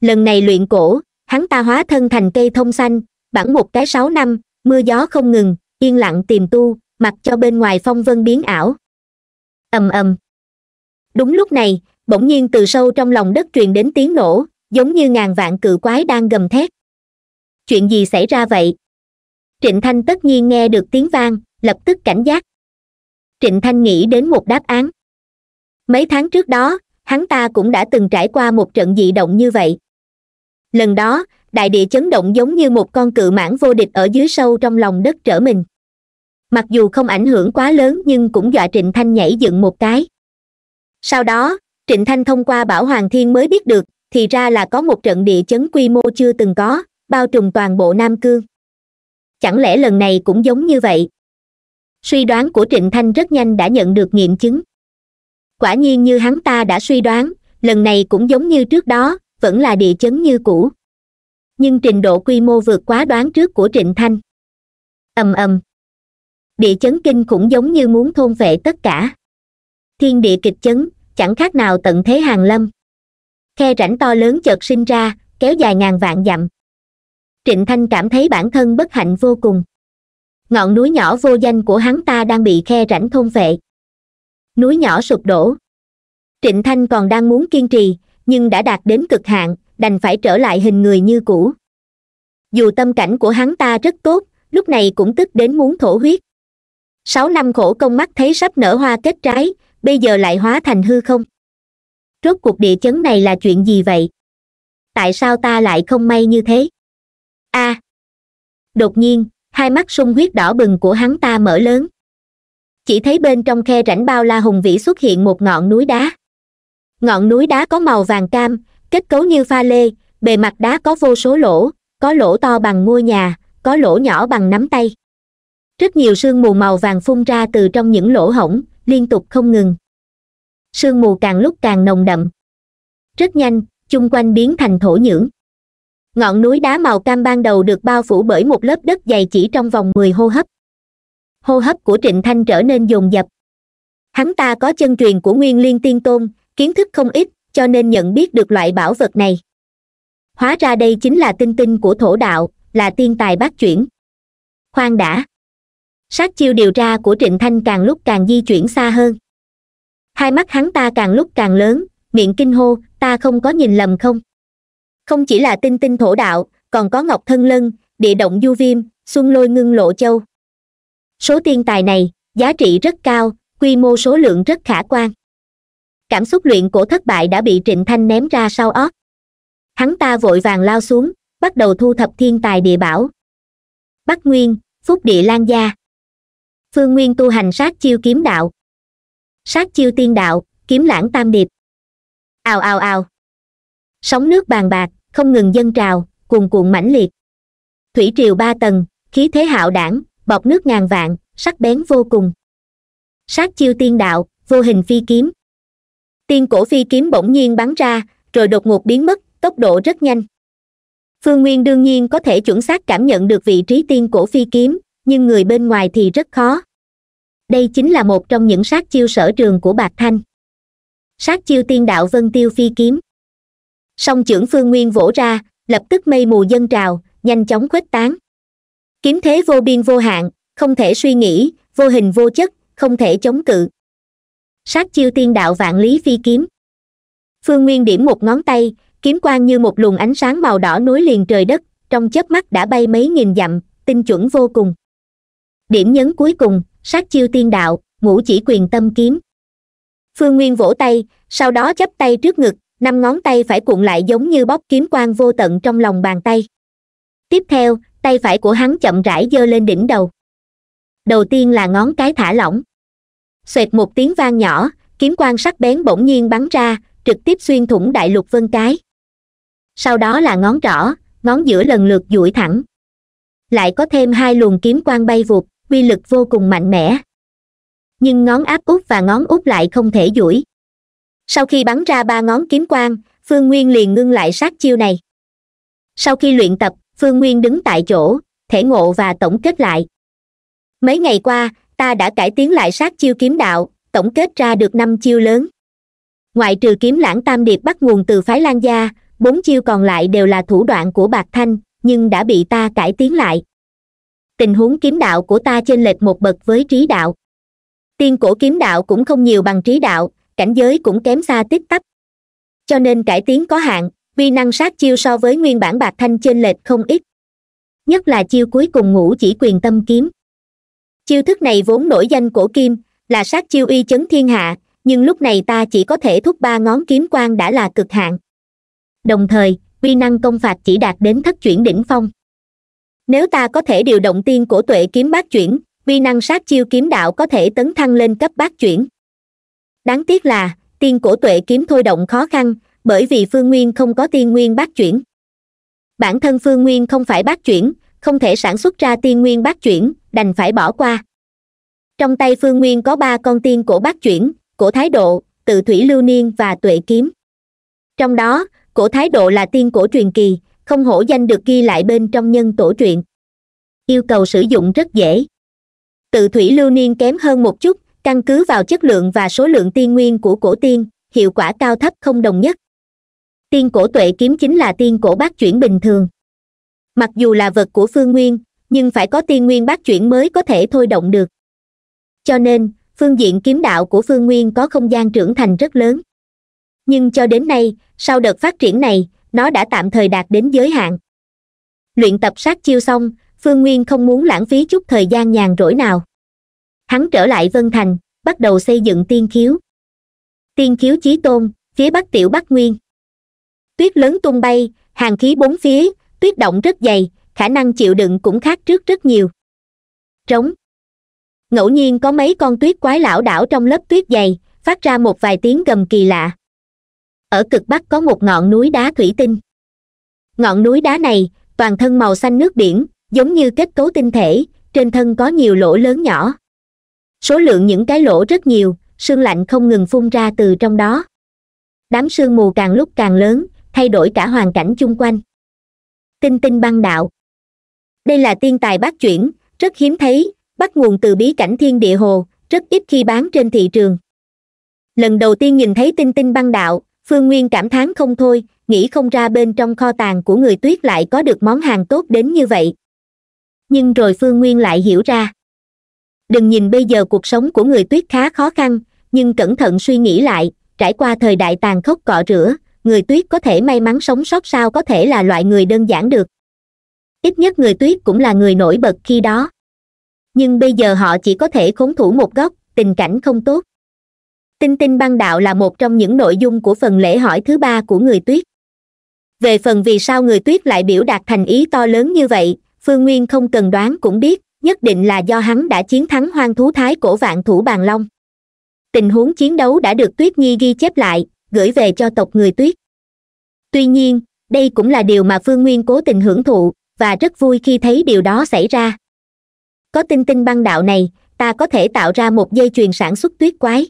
lần này luyện cổ hắn ta hóa thân thành cây thông xanh bản một cái sáu năm mưa gió không ngừng yên lặng tìm tu mặc cho bên ngoài phong vân biến ảo ầm ầm đúng lúc này bỗng nhiên từ sâu trong lòng đất truyền đến tiếng nổ giống như ngàn vạn cự quái đang gầm thét chuyện gì xảy ra vậy trịnh thanh tất nhiên nghe được tiếng vang lập tức cảnh giác trịnh thanh nghĩ đến một đáp án mấy tháng trước đó hắn ta cũng đã từng trải qua một trận dị động như vậy lần đó đại địa chấn động giống như một con cự mãng vô địch ở dưới sâu trong lòng đất trở mình mặc dù không ảnh hưởng quá lớn nhưng cũng dọa trịnh thanh nhảy dựng một cái sau đó trịnh thanh thông qua bảo hoàng thiên mới biết được thì ra là có một trận địa chấn quy mô chưa từng có bao trùm toàn bộ nam cương chẳng lẽ lần này cũng giống như vậy suy đoán của trịnh thanh rất nhanh đã nhận được nghiệm chứng quả nhiên như hắn ta đã suy đoán lần này cũng giống như trước đó vẫn là địa chấn như cũ nhưng trình độ quy mô vượt quá đoán trước của trịnh thanh ầm ầm địa chấn kinh cũng giống như muốn thôn vệ tất cả thiên địa kịch chấn chẳng khác nào tận thế hàng lâm khe rãnh to lớn chợt sinh ra kéo dài ngàn vạn dặm trịnh thanh cảm thấy bản thân bất hạnh vô cùng ngọn núi nhỏ vô danh của hắn ta đang bị khe rãnh thôn vệ núi nhỏ sụp đổ trịnh thanh còn đang muốn kiên trì nhưng đã đạt đến cực hạn đành phải trở lại hình người như cũ dù tâm cảnh của hắn ta rất tốt lúc này cũng tức đến muốn thổ huyết sáu năm khổ công mắt thấy sắp nở hoa kết trái bây giờ lại hóa thành hư không rốt cuộc địa chấn này là chuyện gì vậy tại sao ta lại không may như thế a à. đột nhiên hai mắt sung huyết đỏ bừng của hắn ta mở lớn chỉ thấy bên trong khe rãnh bao la hùng vĩ xuất hiện một ngọn núi đá ngọn núi đá có màu vàng cam kết cấu như pha lê bề mặt đá có vô số lỗ có lỗ to bằng ngôi nhà có lỗ nhỏ bằng nắm tay rất nhiều sương mù màu vàng phun ra từ trong những lỗ hổng liên tục không ngừng sương mù càng lúc càng nồng đậm rất nhanh chung quanh biến thành thổ nhưỡng ngọn núi đá màu cam ban đầu được bao phủ bởi một lớp đất dày chỉ trong vòng mười hô hấp hô hấp của trịnh thanh trở nên dồn dập hắn ta có chân truyền của nguyên liên tiên tôn kiến thức không ít cho nên nhận biết được loại bảo vật này hóa ra đây chính là tinh tinh của thổ đạo là tiên tài bát chuyển khoan đã sát chiêu điều tra của trịnh thanh càng lúc càng di chuyển xa hơn hai mắt hắn ta càng lúc càng lớn miệng kinh hô ta không có nhìn lầm không không chỉ là tinh tinh thổ đạo còn có ngọc thân lân địa động du viêm xuân lôi ngưng lộ châu số tiên tài này giá trị rất cao quy mô số lượng rất khả quan cảm xúc luyện cổ thất bại đã bị trịnh thanh ném ra sau óc hắn ta vội vàng lao xuống bắt đầu thu thập thiên tài địa bảo bắc nguyên phúc địa lan gia phương nguyên tu hành sát chiêu kiếm đạo sát chiêu tiên đạo kiếm lãng tam điệp ào ào ào sóng nước bàn bạc không ngừng dâng trào cuồn cuộn mãnh liệt thủy triều ba tầng khí thế hạo đảng bọc nước ngàn vạn sắc bén vô cùng sát chiêu tiên đạo vô hình phi kiếm tiên cổ phi kiếm bỗng nhiên bắn ra rồi đột ngột biến mất tốc độ rất nhanh phương nguyên đương nhiên có thể chuẩn xác cảm nhận được vị trí tiên cổ phi kiếm nhưng người bên ngoài thì rất khó đây chính là một trong những sát chiêu sở trường của bạc thanh sát chiêu tiên đạo vân tiêu phi kiếm song trưởng phương nguyên vỗ ra lập tức mây mù dân trào nhanh chóng khuếch tán kiếm thế vô biên vô hạn không thể suy nghĩ vô hình vô chất không thể chống cự sát chiêu tiên đạo vạn lý phi kiếm phương nguyên điểm một ngón tay kiếm quang như một luồng ánh sáng màu đỏ nối liền trời đất trong chớp mắt đã bay mấy nghìn dặm tinh chuẩn vô cùng điểm nhấn cuối cùng sát chiêu tiên đạo ngũ chỉ quyền tâm kiếm phương nguyên vỗ tay sau đó chắp tay trước ngực năm ngón tay phải cuộn lại giống như bóp kiếm quang vô tận trong lòng bàn tay tiếp theo tay phải của hắn chậm rãi giơ lên đỉnh đầu đầu tiên là ngón cái thả lỏng xoẹt một tiếng vang nhỏ kiếm quang sắc bén bỗng nhiên bắn ra trực tiếp xuyên thủng đại lục vân cái sau đó là ngón trỏ ngón giữa lần lượt duỗi thẳng lại có thêm hai luồng kiếm quang bay vụt uy lực vô cùng mạnh mẽ nhưng ngón áp út và ngón út lại không thể duỗi sau khi bắn ra ba ngón kiếm quang phương nguyên liền ngưng lại sát chiêu này sau khi luyện tập phương nguyên đứng tại chỗ thể ngộ và tổng kết lại mấy ngày qua ta đã cải tiến lại sát chiêu kiếm đạo tổng kết ra được năm chiêu lớn ngoại trừ kiếm lãng tam điệp bắt nguồn từ phái lan gia bốn chiêu còn lại đều là thủ đoạn của bạc thanh nhưng đã bị ta cải tiến lại tình huống kiếm đạo của ta chênh lệch một bậc với trí đạo tiên cổ kiếm đạo cũng không nhiều bằng trí đạo cảnh giới cũng kém xa tít tắp cho nên cải tiến có hạn vi năng sát chiêu so với nguyên bản bạc thanh chênh lệch không ít nhất là chiêu cuối cùng ngủ chỉ quyền tâm kiếm chiêu thức này vốn nổi danh cổ kim là sát chiêu uy chấn thiên hạ nhưng lúc này ta chỉ có thể thúc ba ngón kiếm quan đã là cực hạn đồng thời vi năng công phạt chỉ đạt đến thất chuyển đỉnh phong nếu ta có thể điều động tiên của tuệ kiếm bát chuyển vi năng sát chiêu kiếm đạo có thể tấn thăng lên cấp bát chuyển đáng tiếc là tiên cổ tuệ kiếm thôi động khó khăn bởi vì phương nguyên không có tiên nguyên bát chuyển bản thân phương nguyên không phải bát chuyển không thể sản xuất ra tiên nguyên bát chuyển đành phải bỏ qua trong tay phương nguyên có ba con tiên cổ bát chuyển cổ thái độ tự thủy lưu niên và tuệ kiếm trong đó cổ thái độ là tiên cổ truyền kỳ không hổ danh được ghi lại bên trong nhân tổ truyện yêu cầu sử dụng rất dễ tự thủy lưu niên kém hơn một chút căn cứ vào chất lượng và số lượng tiên nguyên của cổ tiên hiệu quả cao thấp không đồng nhất tiên cổ tuệ kiếm chính là tiên cổ bát chuyển bình thường mặc dù là vật của phương nguyên nhưng phải có tiên nguyên bát chuyển mới có thể thôi động được cho nên phương diện kiếm đạo của phương nguyên có không gian trưởng thành rất lớn nhưng cho đến nay sau đợt phát triển này nó đã tạm thời đạt đến giới hạn luyện tập sát chiêu xong phương nguyên không muốn lãng phí chút thời gian nhàn rỗi nào hắn trở lại vân thành bắt đầu xây dựng tiên khiếu tiên khiếu chí tôn phía bắc tiểu bắc nguyên tuyết lớn tung bay hàng khí bốn phía tuyết động rất dày khả năng chịu đựng cũng khác trước rất nhiều trống ngẫu nhiên có mấy con tuyết quái lão đảo trong lớp tuyết dày phát ra một vài tiếng gầm kỳ lạ ở cực bắc có một ngọn núi đá thủy tinh ngọn núi đá này toàn thân màu xanh nước biển giống như kết cấu tinh thể trên thân có nhiều lỗ lớn nhỏ số lượng những cái lỗ rất nhiều sương lạnh không ngừng phun ra từ trong đó đám sương mù càng lúc càng lớn thay đổi cả hoàn cảnh chung quanh tinh tinh băng đạo đây là tiên tài bát chuyển rất hiếm thấy bắt nguồn từ bí cảnh thiên địa hồ rất ít khi bán trên thị trường lần đầu tiên nhìn thấy tinh tinh băng đạo phương nguyên cảm thán không thôi nghĩ không ra bên trong kho tàng của người tuyết lại có được món hàng tốt đến như vậy nhưng rồi phương nguyên lại hiểu ra đừng nhìn bây giờ cuộc sống của người tuyết khá khó khăn nhưng cẩn thận suy nghĩ lại trải qua thời đại tàn khốc cọ rửa người tuyết có thể may mắn sống sót sao có thể là loại người đơn giản được ít nhất người tuyết cũng là người nổi bật khi đó nhưng bây giờ họ chỉ có thể khốn thủ một góc tình cảnh không tốt tinh tinh băng đạo là một trong những nội dung của phần lễ hỏi thứ ba của người tuyết về phần vì sao người tuyết lại biểu đạt thành ý to lớn như vậy phương nguyên không cần đoán cũng biết nhất định là do hắn đã chiến thắng hoang thú thái cổ vạn thủ bàn long tình huống chiến đấu đã được tuyết Nhi ghi chép lại gửi về cho tộc người tuyết tuy nhiên đây cũng là điều mà phương nguyên cố tình hưởng thụ và rất vui khi thấy điều đó xảy ra có tinh tinh băng đạo này ta có thể tạo ra một dây chuyền sản xuất tuyết quái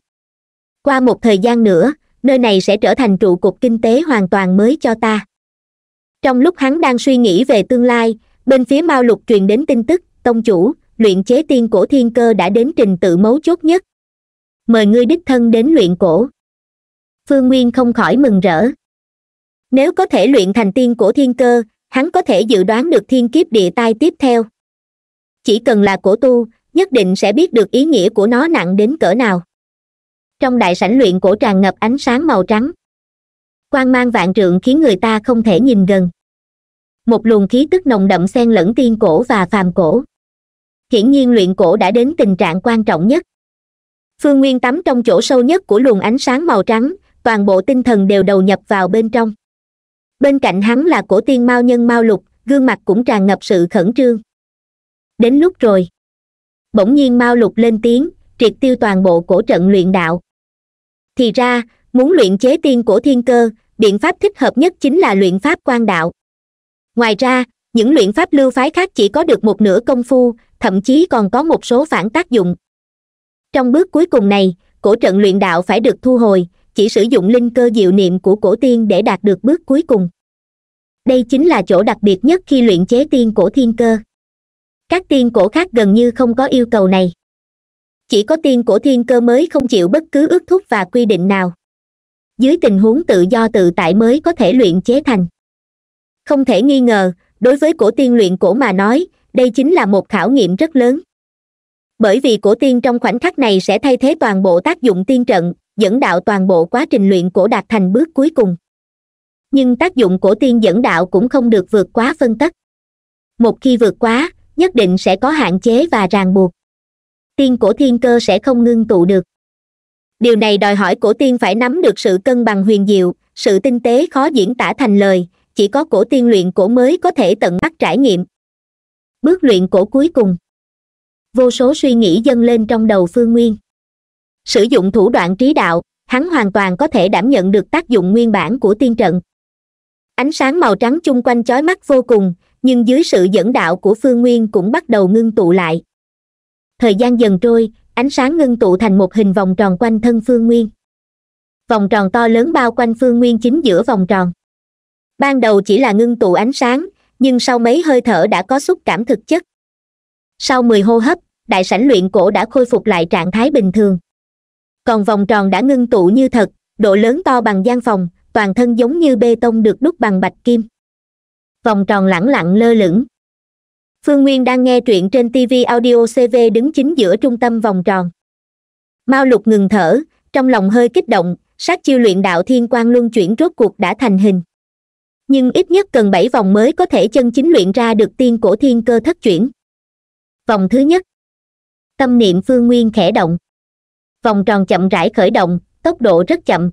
qua một thời gian nữa nơi này sẽ trở thành trụ cột kinh tế hoàn toàn mới cho ta trong lúc hắn đang suy nghĩ về tương lai bên phía mao lục truyền đến tin tức tông chủ luyện chế tiên cổ thiên cơ đã đến trình tự mấu chốt nhất mời ngươi đích thân đến luyện cổ phương nguyên không khỏi mừng rỡ nếu có thể luyện thành tiên cổ thiên cơ hắn có thể dự đoán được thiên kiếp địa tai tiếp theo chỉ cần là cổ tu nhất định sẽ biết được ý nghĩa của nó nặng đến cỡ nào trong đại sảnh luyện cổ tràn ngập ánh sáng màu trắng quang mang vạn trượng khiến người ta không thể nhìn gần một luồng khí tức nồng đậm xen lẫn tiên cổ và phàm cổ hiển nhiên luyện cổ đã đến tình trạng quan trọng nhất phương nguyên tắm trong chỗ sâu nhất của luồng ánh sáng màu trắng toàn bộ tinh thần đều đầu nhập vào bên trong bên cạnh hắn là cổ tiên mao nhân mao lục gương mặt cũng tràn ngập sự khẩn trương đến lúc rồi bỗng nhiên mao lục lên tiếng triệt tiêu toàn bộ cổ trận luyện đạo thì ra muốn luyện chế tiên cổ thiên cơ biện pháp thích hợp nhất chính là luyện pháp quan đạo ngoài ra những luyện pháp lưu phái khác chỉ có được một nửa công phu thậm chí còn có một số phản tác dụng trong bước cuối cùng này cổ trận luyện đạo phải được thu hồi chỉ sử dụng linh cơ diệu niệm của cổ tiên để đạt được bước cuối cùng đây chính là chỗ đặc biệt nhất khi luyện chế tiên cổ thiên cơ các tiên cổ khác gần như không có yêu cầu này chỉ có tiên cổ thiên cơ mới không chịu bất cứ ước thúc và quy định nào dưới tình huống tự do tự tại mới có thể luyện chế thành không thể nghi ngờ đối với cổ tiên luyện cổ mà nói đây chính là một khảo nghiệm rất lớn bởi vì cổ tiên trong khoảnh khắc này sẽ thay thế toàn bộ tác dụng tiên trận dẫn đạo toàn bộ quá trình luyện cổ đạt thành bước cuối cùng nhưng tác dụng cổ tiên dẫn đạo cũng không được vượt quá phân tất một khi vượt quá nhất định sẽ có hạn chế và ràng buộc tiên cổ thiên cơ sẽ không ngưng tụ được điều này đòi hỏi cổ tiên phải nắm được sự cân bằng huyền diệu sự tinh tế khó diễn tả thành lời chỉ có cổ tiên luyện cổ mới có thể tận mắt trải nghiệm bước luyện cổ cuối cùng vô số suy nghĩ dâng lên trong đầu phương nguyên sử dụng thủ đoạn trí đạo hắn hoàn toàn có thể đảm nhận được tác dụng nguyên bản của tiên trận ánh sáng màu trắng chung quanh chói mắt vô cùng nhưng dưới sự dẫn đạo của phương nguyên cũng bắt đầu ngưng tụ lại thời gian dần trôi ánh sáng ngưng tụ thành một hình vòng tròn quanh thân phương nguyên vòng tròn to lớn bao quanh phương nguyên chính giữa vòng tròn ban đầu chỉ là ngưng tụ ánh sáng nhưng sau mấy hơi thở đã có xúc cảm thực chất sau mười hô hấp đại sảnh luyện cổ đã khôi phục lại trạng thái bình thường còn vòng tròn đã ngưng tụ như thật độ lớn to bằng gian phòng toàn thân giống như bê tông được đúc bằng bạch kim vòng tròn lẳng lặng lơ lửng phương nguyên đang nghe truyện trên tv audio cv đứng chính giữa trung tâm vòng tròn mao lục ngừng thở trong lòng hơi kích động sát chiêu luyện đạo thiên quan luân chuyển rốt cuộc đã thành hình nhưng ít nhất cần bảy vòng mới có thể chân chính luyện ra được tiên cổ thiên cơ thất chuyển vòng thứ nhất tâm niệm phương nguyên khẽ động vòng tròn chậm rãi khởi động tốc độ rất chậm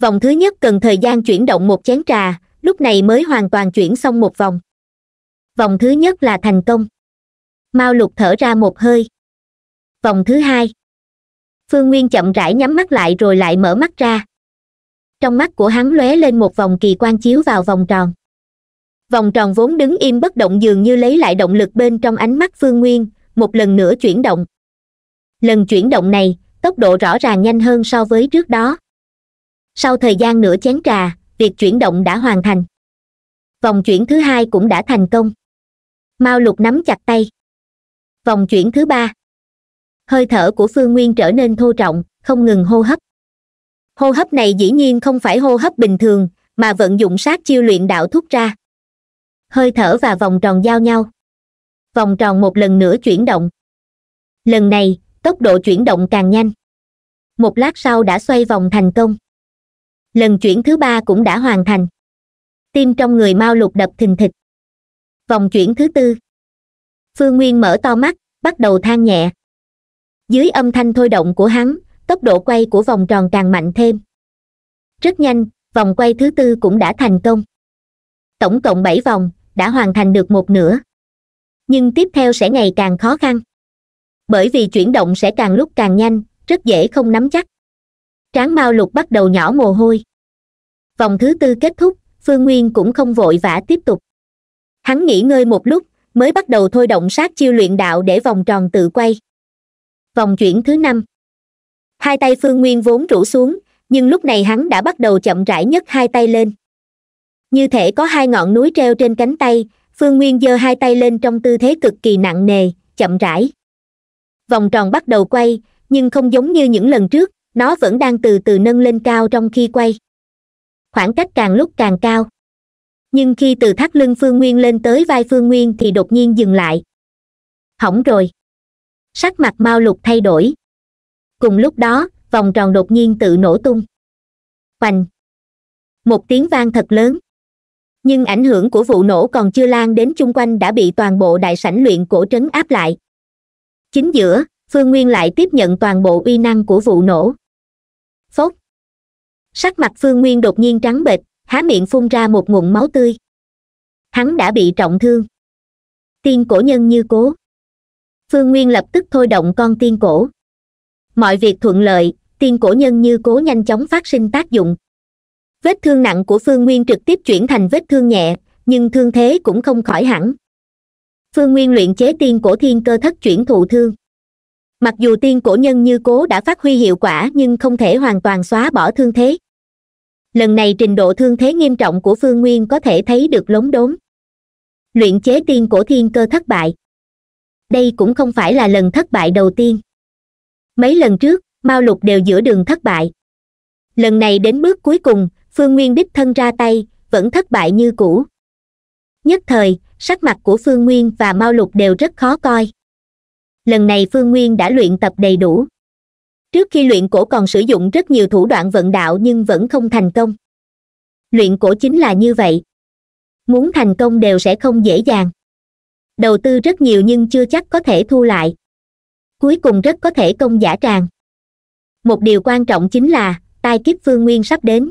vòng thứ nhất cần thời gian chuyển động một chén trà lúc này mới hoàn toàn chuyển xong một vòng vòng thứ nhất là thành công mao lục thở ra một hơi vòng thứ hai phương nguyên chậm rãi nhắm mắt lại rồi lại mở mắt ra trong mắt của hắn lóe lên một vòng kỳ quan chiếu vào vòng tròn vòng tròn vốn đứng im bất động dường như lấy lại động lực bên trong ánh mắt phương nguyên một lần nữa chuyển động lần chuyển động này tốc độ rõ ràng nhanh hơn so với trước đó sau thời gian nửa chén trà việc chuyển động đã hoàn thành vòng chuyển thứ hai cũng đã thành công mao lục nắm chặt tay vòng chuyển thứ ba hơi thở của phương nguyên trở nên thô trọng không ngừng hô hấp hô hấp này dĩ nhiên không phải hô hấp bình thường mà vận dụng sát chiêu luyện đạo thúc ra hơi thở và vòng tròn giao nhau vòng tròn một lần nữa chuyển động lần này tốc độ chuyển động càng nhanh một lát sau đã xoay vòng thành công lần chuyển thứ ba cũng đã hoàn thành tim trong người mau lục đập thình thịch vòng chuyển thứ tư phương nguyên mở to mắt bắt đầu than nhẹ dưới âm thanh thôi động của hắn tốc độ quay của vòng tròn càng mạnh thêm rất nhanh vòng quay thứ tư cũng đã thành công tổng cộng bảy vòng đã hoàn thành được một nửa nhưng tiếp theo sẽ ngày càng khó khăn bởi vì chuyển động sẽ càng lúc càng nhanh rất dễ không nắm chắc tráng mao lục bắt đầu nhỏ mồ hôi vòng thứ tư kết thúc phương nguyên cũng không vội vã tiếp tục hắn nghỉ ngơi một lúc mới bắt đầu thôi động sát chiêu luyện đạo để vòng tròn tự quay vòng chuyển thứ năm hai tay phương nguyên vốn rủ xuống nhưng lúc này hắn đã bắt đầu chậm rãi nhấc hai tay lên như thể có hai ngọn núi treo trên cánh tay phương nguyên giơ hai tay lên trong tư thế cực kỳ nặng nề chậm rãi vòng tròn bắt đầu quay nhưng không giống như những lần trước nó vẫn đang từ từ nâng lên cao trong khi quay khoảng cách càng lúc càng cao nhưng khi từ thắt lưng phương nguyên lên tới vai phương nguyên thì đột nhiên dừng lại hỏng rồi sắc mặt mau lục thay đổi cùng lúc đó vòng tròn đột nhiên tự nổ tung hoành một tiếng vang thật lớn nhưng ảnh hưởng của vụ nổ còn chưa lan đến chung quanh đã bị toàn bộ đại sảnh luyện cổ trấn áp lại chính giữa phương nguyên lại tiếp nhận toàn bộ uy năng của vụ nổ phốc sắc mặt phương nguyên đột nhiên trắng bệch há miệng phun ra một ngụm máu tươi hắn đã bị trọng thương tiên cổ nhân như cố phương nguyên lập tức thôi động con tiên cổ mọi việc thuận lợi tiên cổ nhân như cố nhanh chóng phát sinh tác dụng vết thương nặng của phương nguyên trực tiếp chuyển thành vết thương nhẹ nhưng thương thế cũng không khỏi hẳn phương nguyên luyện chế tiên cổ thiên cơ thất chuyển thụ thương mặc dù tiên cổ nhân như cố đã phát huy hiệu quả nhưng không thể hoàn toàn xóa bỏ thương thế lần này trình độ thương thế nghiêm trọng của phương nguyên có thể thấy được lống đốn luyện chế tiên cổ thiên cơ thất bại đây cũng không phải là lần thất bại đầu tiên mấy lần trước mao lục đều giữa đường thất bại lần này đến bước cuối cùng phương nguyên đích thân ra tay vẫn thất bại như cũ nhất thời sắc mặt của phương nguyên và mao lục đều rất khó coi lần này phương nguyên đã luyện tập đầy đủ trước khi luyện cổ còn sử dụng rất nhiều thủ đoạn vận đạo nhưng vẫn không thành công luyện cổ chính là như vậy muốn thành công đều sẽ không dễ dàng đầu tư rất nhiều nhưng chưa chắc có thể thu lại cuối cùng rất có thể công giả tràng một điều quan trọng chính là tai kiếp phương nguyên sắp đến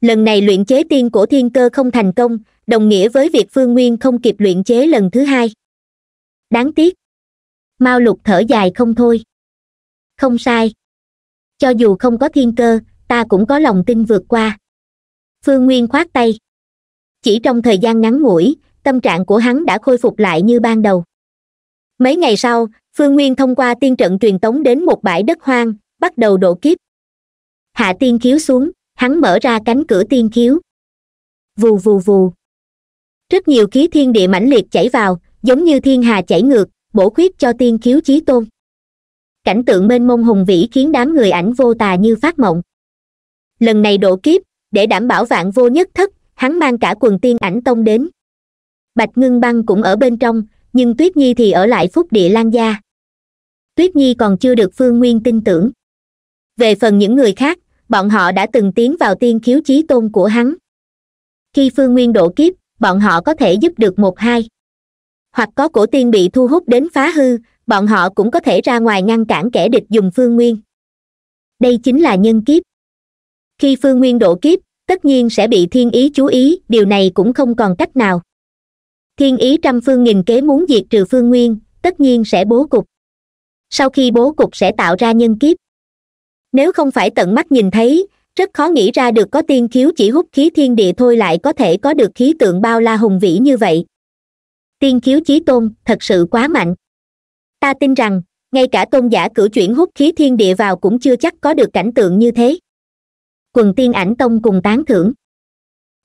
lần này luyện chế tiên của thiên cơ không thành công đồng nghĩa với việc phương nguyên không kịp luyện chế lần thứ hai đáng tiếc mao lục thở dài không thôi không sai cho dù không có thiên cơ ta cũng có lòng tin vượt qua phương nguyên khoát tay chỉ trong thời gian ngắn ngủi tâm trạng của hắn đã khôi phục lại như ban đầu mấy ngày sau phương nguyên thông qua tiên trận truyền tống đến một bãi đất hoang bắt đầu đổ kiếp hạ tiên khiếu xuống hắn mở ra cánh cửa tiên khiếu vù vù vù rất nhiều khí thiên địa mãnh liệt chảy vào giống như thiên hà chảy ngược bổ khuyết cho tiên khiếu chí tôn cảnh tượng mênh mông hùng vĩ khiến đám người ảnh vô tà như phát mộng lần này đổ kiếp để đảm bảo vạn vô nhất thất hắn mang cả quần tiên ảnh tông đến bạch ngưng băng cũng ở bên trong nhưng tuyết nhi thì ở lại phúc địa lan gia tuyết nhi còn chưa được phương nguyên tin tưởng về phần những người khác bọn họ đã từng tiến vào tiên khiếu chí tôn của hắn khi phương nguyên độ kiếp bọn họ có thể giúp được một hai hoặc có cổ tiên bị thu hút đến phá hư bọn họ cũng có thể ra ngoài ngăn cản kẻ địch dùng phương nguyên đây chính là nhân kiếp khi phương nguyên độ kiếp tất nhiên sẽ bị thiên ý chú ý điều này cũng không còn cách nào thiên ý trăm phương nghìn kế muốn diệt trừ phương nguyên tất nhiên sẽ bố cục sau khi bố cục sẽ tạo ra nhân kiếp nếu không phải tận mắt nhìn thấy rất khó nghĩ ra được có tiên khiếu chỉ hút khí thiên địa thôi lại có thể có được khí tượng bao la hùng vĩ như vậy tiên khiếu chí tôn thật sự quá mạnh ta tin rằng ngay cả tôn giả cử chuyển hút khí thiên địa vào cũng chưa chắc có được cảnh tượng như thế quần tiên ảnh tông cùng tán thưởng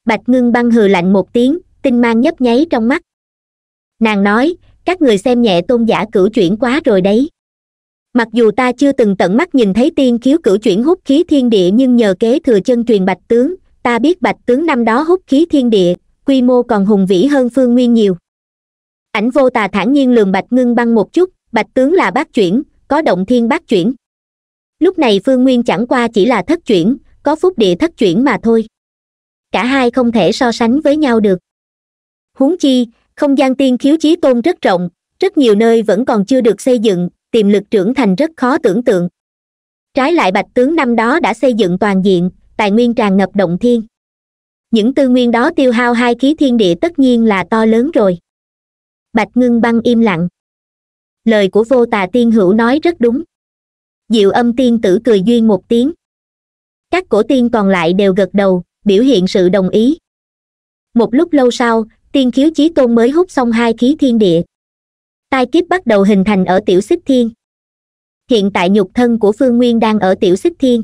bạch ngưng băng hừ lạnh một tiếng tinh mang nhấp nháy trong mắt nàng nói các người xem nhẹ tôn giả cử chuyển quá rồi đấy mặc dù ta chưa từng tận mắt nhìn thấy tiên khiếu cửu chuyển hút khí thiên địa nhưng nhờ kế thừa chân truyền bạch tướng ta biết bạch tướng năm đó hút khí thiên địa quy mô còn hùng vĩ hơn phương nguyên nhiều ảnh vô tà thản nhiên lường bạch ngưng băng một chút bạch tướng là bát chuyển có động thiên bát chuyển lúc này phương nguyên chẳng qua chỉ là thất chuyển có phúc địa thất chuyển mà thôi cả hai không thể so sánh với nhau được huống chi không gian tiên khiếu chí tôn rất rộng rất nhiều nơi vẫn còn chưa được xây dựng tiềm lực trưởng thành rất khó tưởng tượng trái lại bạch tướng năm đó đã xây dựng toàn diện tài nguyên tràn ngập động thiên những tư nguyên đó tiêu hao hai khí thiên địa tất nhiên là to lớn rồi bạch ngưng băng im lặng lời của vô tà tiên hữu nói rất đúng diệu âm tiên tử cười duyên một tiếng các cổ tiên còn lại đều gật đầu biểu hiện sự đồng ý một lúc lâu sau tiên khiếu chí tôn mới hút xong hai khí thiên địa tai kiếp bắt đầu hình thành ở tiểu xích thiên hiện tại nhục thân của phương nguyên đang ở tiểu xích thiên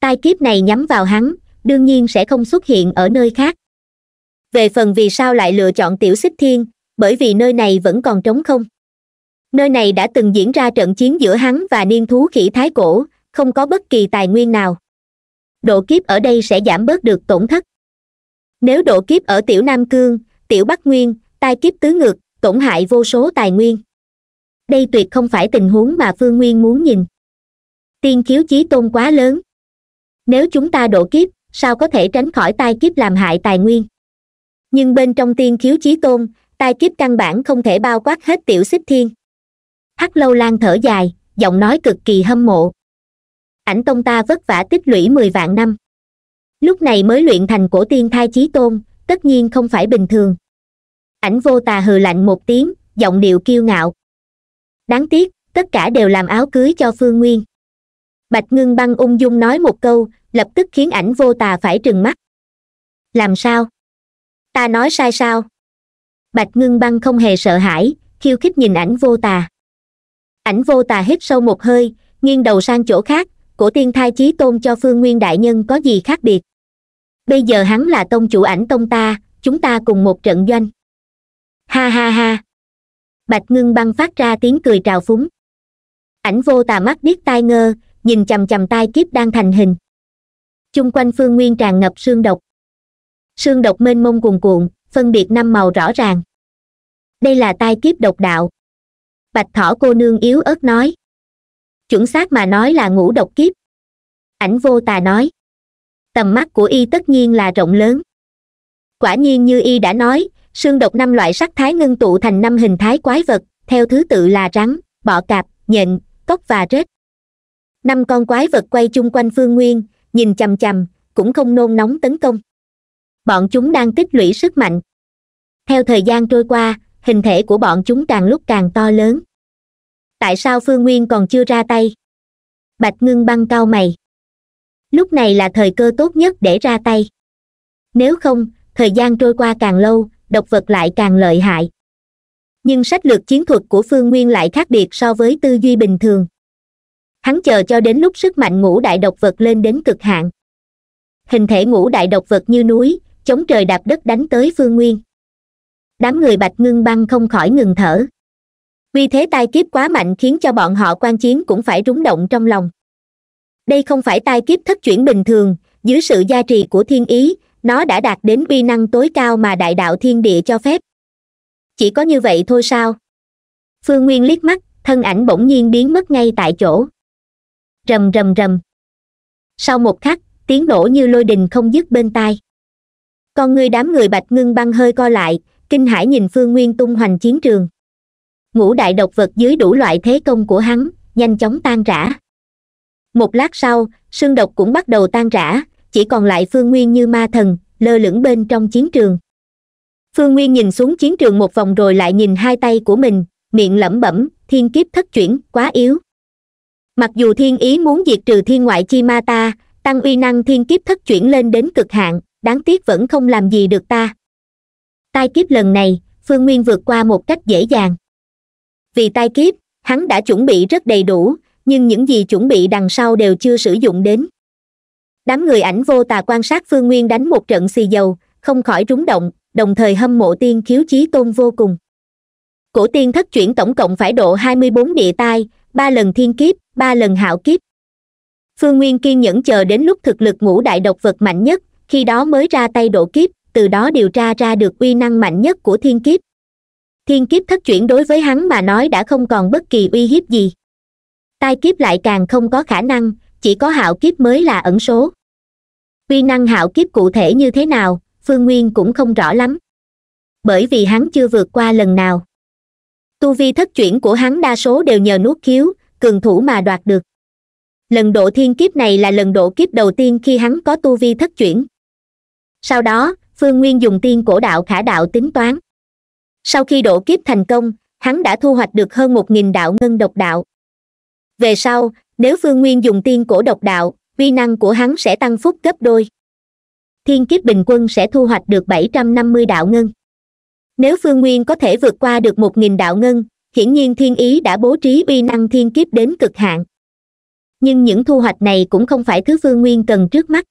tai kiếp này nhắm vào hắn đương nhiên sẽ không xuất hiện ở nơi khác về phần vì sao lại lựa chọn tiểu xích thiên bởi vì nơi này vẫn còn trống không nơi này đã từng diễn ra trận chiến giữa hắn và niên thú khỉ thái cổ không có bất kỳ tài nguyên nào độ kiếp ở đây sẽ giảm bớt được tổn thất nếu độ kiếp ở tiểu nam cương tiểu bắc nguyên tai kiếp tứ ngược tổn hại vô số tài nguyên đây tuyệt không phải tình huống mà phương nguyên muốn nhìn tiên khiếu chí tôn quá lớn nếu chúng ta độ kiếp sao có thể tránh khỏi tai kiếp làm hại tài nguyên nhưng bên trong tiên khiếu chí tôn tai kiếp căn bản không thể bao quát hết tiểu xích thiên hắc lâu lan thở dài giọng nói cực kỳ hâm mộ ảnh tông ta vất vả tích lũy mười vạn năm lúc này mới luyện thành cổ tiên thai chí tôn tất nhiên không phải bình thường ảnh vô tà hừ lạnh một tiếng giọng điệu kiêu ngạo đáng tiếc tất cả đều làm áo cưới cho phương nguyên bạch ngưng băng ung dung nói một câu lập tức khiến ảnh vô tà phải trừng mắt làm sao ta nói sai sao bạch ngưng băng không hề sợ hãi khiêu khích nhìn ảnh vô tà ảnh vô tà hít sâu một hơi nghiêng đầu sang chỗ khác cổ tiên thai chí tôn cho phương nguyên đại nhân có gì khác biệt bây giờ hắn là tông chủ ảnh tông ta chúng ta cùng một trận doanh ha ha ha bạch ngưng băng phát ra tiếng cười trào phúng ảnh vô tà mắt biết tai ngơ nhìn chầm chầm tai kiếp đang thành hình chung quanh phương nguyên tràn ngập xương độc xương độc mênh mông cuồn cuộn phân biệt năm màu rõ ràng đây là tai kiếp độc đạo bạch thỏ cô nương yếu ớt nói chuẩn xác mà nói là ngũ độc kiếp ảnh vô tà nói tầm mắt của y tất nhiên là rộng lớn quả nhiên như y đã nói xương độc năm loại sắc thái ngưng tụ thành năm hình thái quái vật theo thứ tự là rắn bọ cạp nhện cốc và rết năm con quái vật quay chung quanh phương nguyên nhìn chằm chằm cũng không nôn nóng tấn công bọn chúng đang tích lũy sức mạnh theo thời gian trôi qua hình thể của bọn chúng càng lúc càng to lớn tại sao phương nguyên còn chưa ra tay bạch ngưng băng cao mày lúc này là thời cơ tốt nhất để ra tay nếu không thời gian trôi qua càng lâu độc vật lại càng lợi hại nhưng sách lược chiến thuật của phương nguyên lại khác biệt so với tư duy bình thường hắn chờ cho đến lúc sức mạnh ngũ đại độc vật lên đến cực hạn hình thể ngũ đại độc vật như núi chống trời đạp đất đánh tới phương nguyên đám người bạch ngưng băng không khỏi ngừng thở vì thế tai kiếp quá mạnh khiến cho bọn họ quan chiến cũng phải rúng động trong lòng đây không phải tai kiếp thất chuyển bình thường dưới sự gia trì của thiên ý nó đã đạt đến uy năng tối cao mà đại đạo thiên địa cho phép chỉ có như vậy thôi sao phương nguyên liếc mắt thân ảnh bỗng nhiên biến mất ngay tại chỗ rầm rầm rầm sau một khắc tiếng nổ như lôi đình không dứt bên tai con người đám người bạch ngưng băng hơi co lại kinh hãi nhìn phương nguyên tung hoành chiến trường ngũ đại độc vật dưới đủ loại thế công của hắn nhanh chóng tan rã một lát sau xương độc cũng bắt đầu tan rã chỉ còn lại phương nguyên như ma thần lơ lửng bên trong chiến trường phương nguyên nhìn xuống chiến trường một vòng rồi lại nhìn hai tay của mình miệng lẩm bẩm thiên kiếp thất chuyển quá yếu mặc dù thiên ý muốn diệt trừ thiên ngoại chi ma ta tăng uy năng thiên kiếp thất chuyển lên đến cực hạn đáng tiếc vẫn không làm gì được ta tai kiếp lần này phương nguyên vượt qua một cách dễ dàng vì tai kiếp hắn đã chuẩn bị rất đầy đủ nhưng những gì chuẩn bị đằng sau đều chưa sử dụng đến đám người ảnh vô tà quan sát phương nguyên đánh một trận xì dầu không khỏi rúng động đồng thời hâm mộ tiên khiếu chí tôn vô cùng cổ tiên thất chuyển tổng cộng phải độ hai mươi bốn địa tai ba lần thiên kiếp ba lần hạo kiếp phương nguyên kiên nhẫn chờ đến lúc thực lực ngũ đại độc vật mạnh nhất khi đó mới ra tay độ kiếp từ đó điều tra ra được uy năng mạnh nhất của thiên kiếp thiên kiếp thất chuyển đối với hắn mà nói đã không còn bất kỳ uy hiếp gì tai kiếp lại càng không có khả năng chỉ có hạo kiếp mới là ẩn số quy năng hạo kiếp cụ thể như thế nào phương nguyên cũng không rõ lắm bởi vì hắn chưa vượt qua lần nào tu vi thất chuyển của hắn đa số đều nhờ nuốt khiếu cường thủ mà đoạt được lần độ thiên kiếp này là lần độ kiếp đầu tiên khi hắn có tu vi thất chuyển sau đó phương nguyên dùng tiên cổ đạo khả đạo tính toán sau khi độ kiếp thành công hắn đã thu hoạch được hơn một nghìn đạo ngân độc đạo về sau nếu phương nguyên dùng tiên cổ độc đạo uy năng của hắn sẽ tăng phúc gấp đôi thiên kiếp bình quân sẽ thu hoạch được bảy trăm năm mươi đạo ngân nếu phương nguyên có thể vượt qua được một nghìn đạo ngân hiển nhiên thiên ý đã bố trí uy năng thiên kiếp đến cực hạn nhưng những thu hoạch này cũng không phải thứ phương nguyên cần trước mắt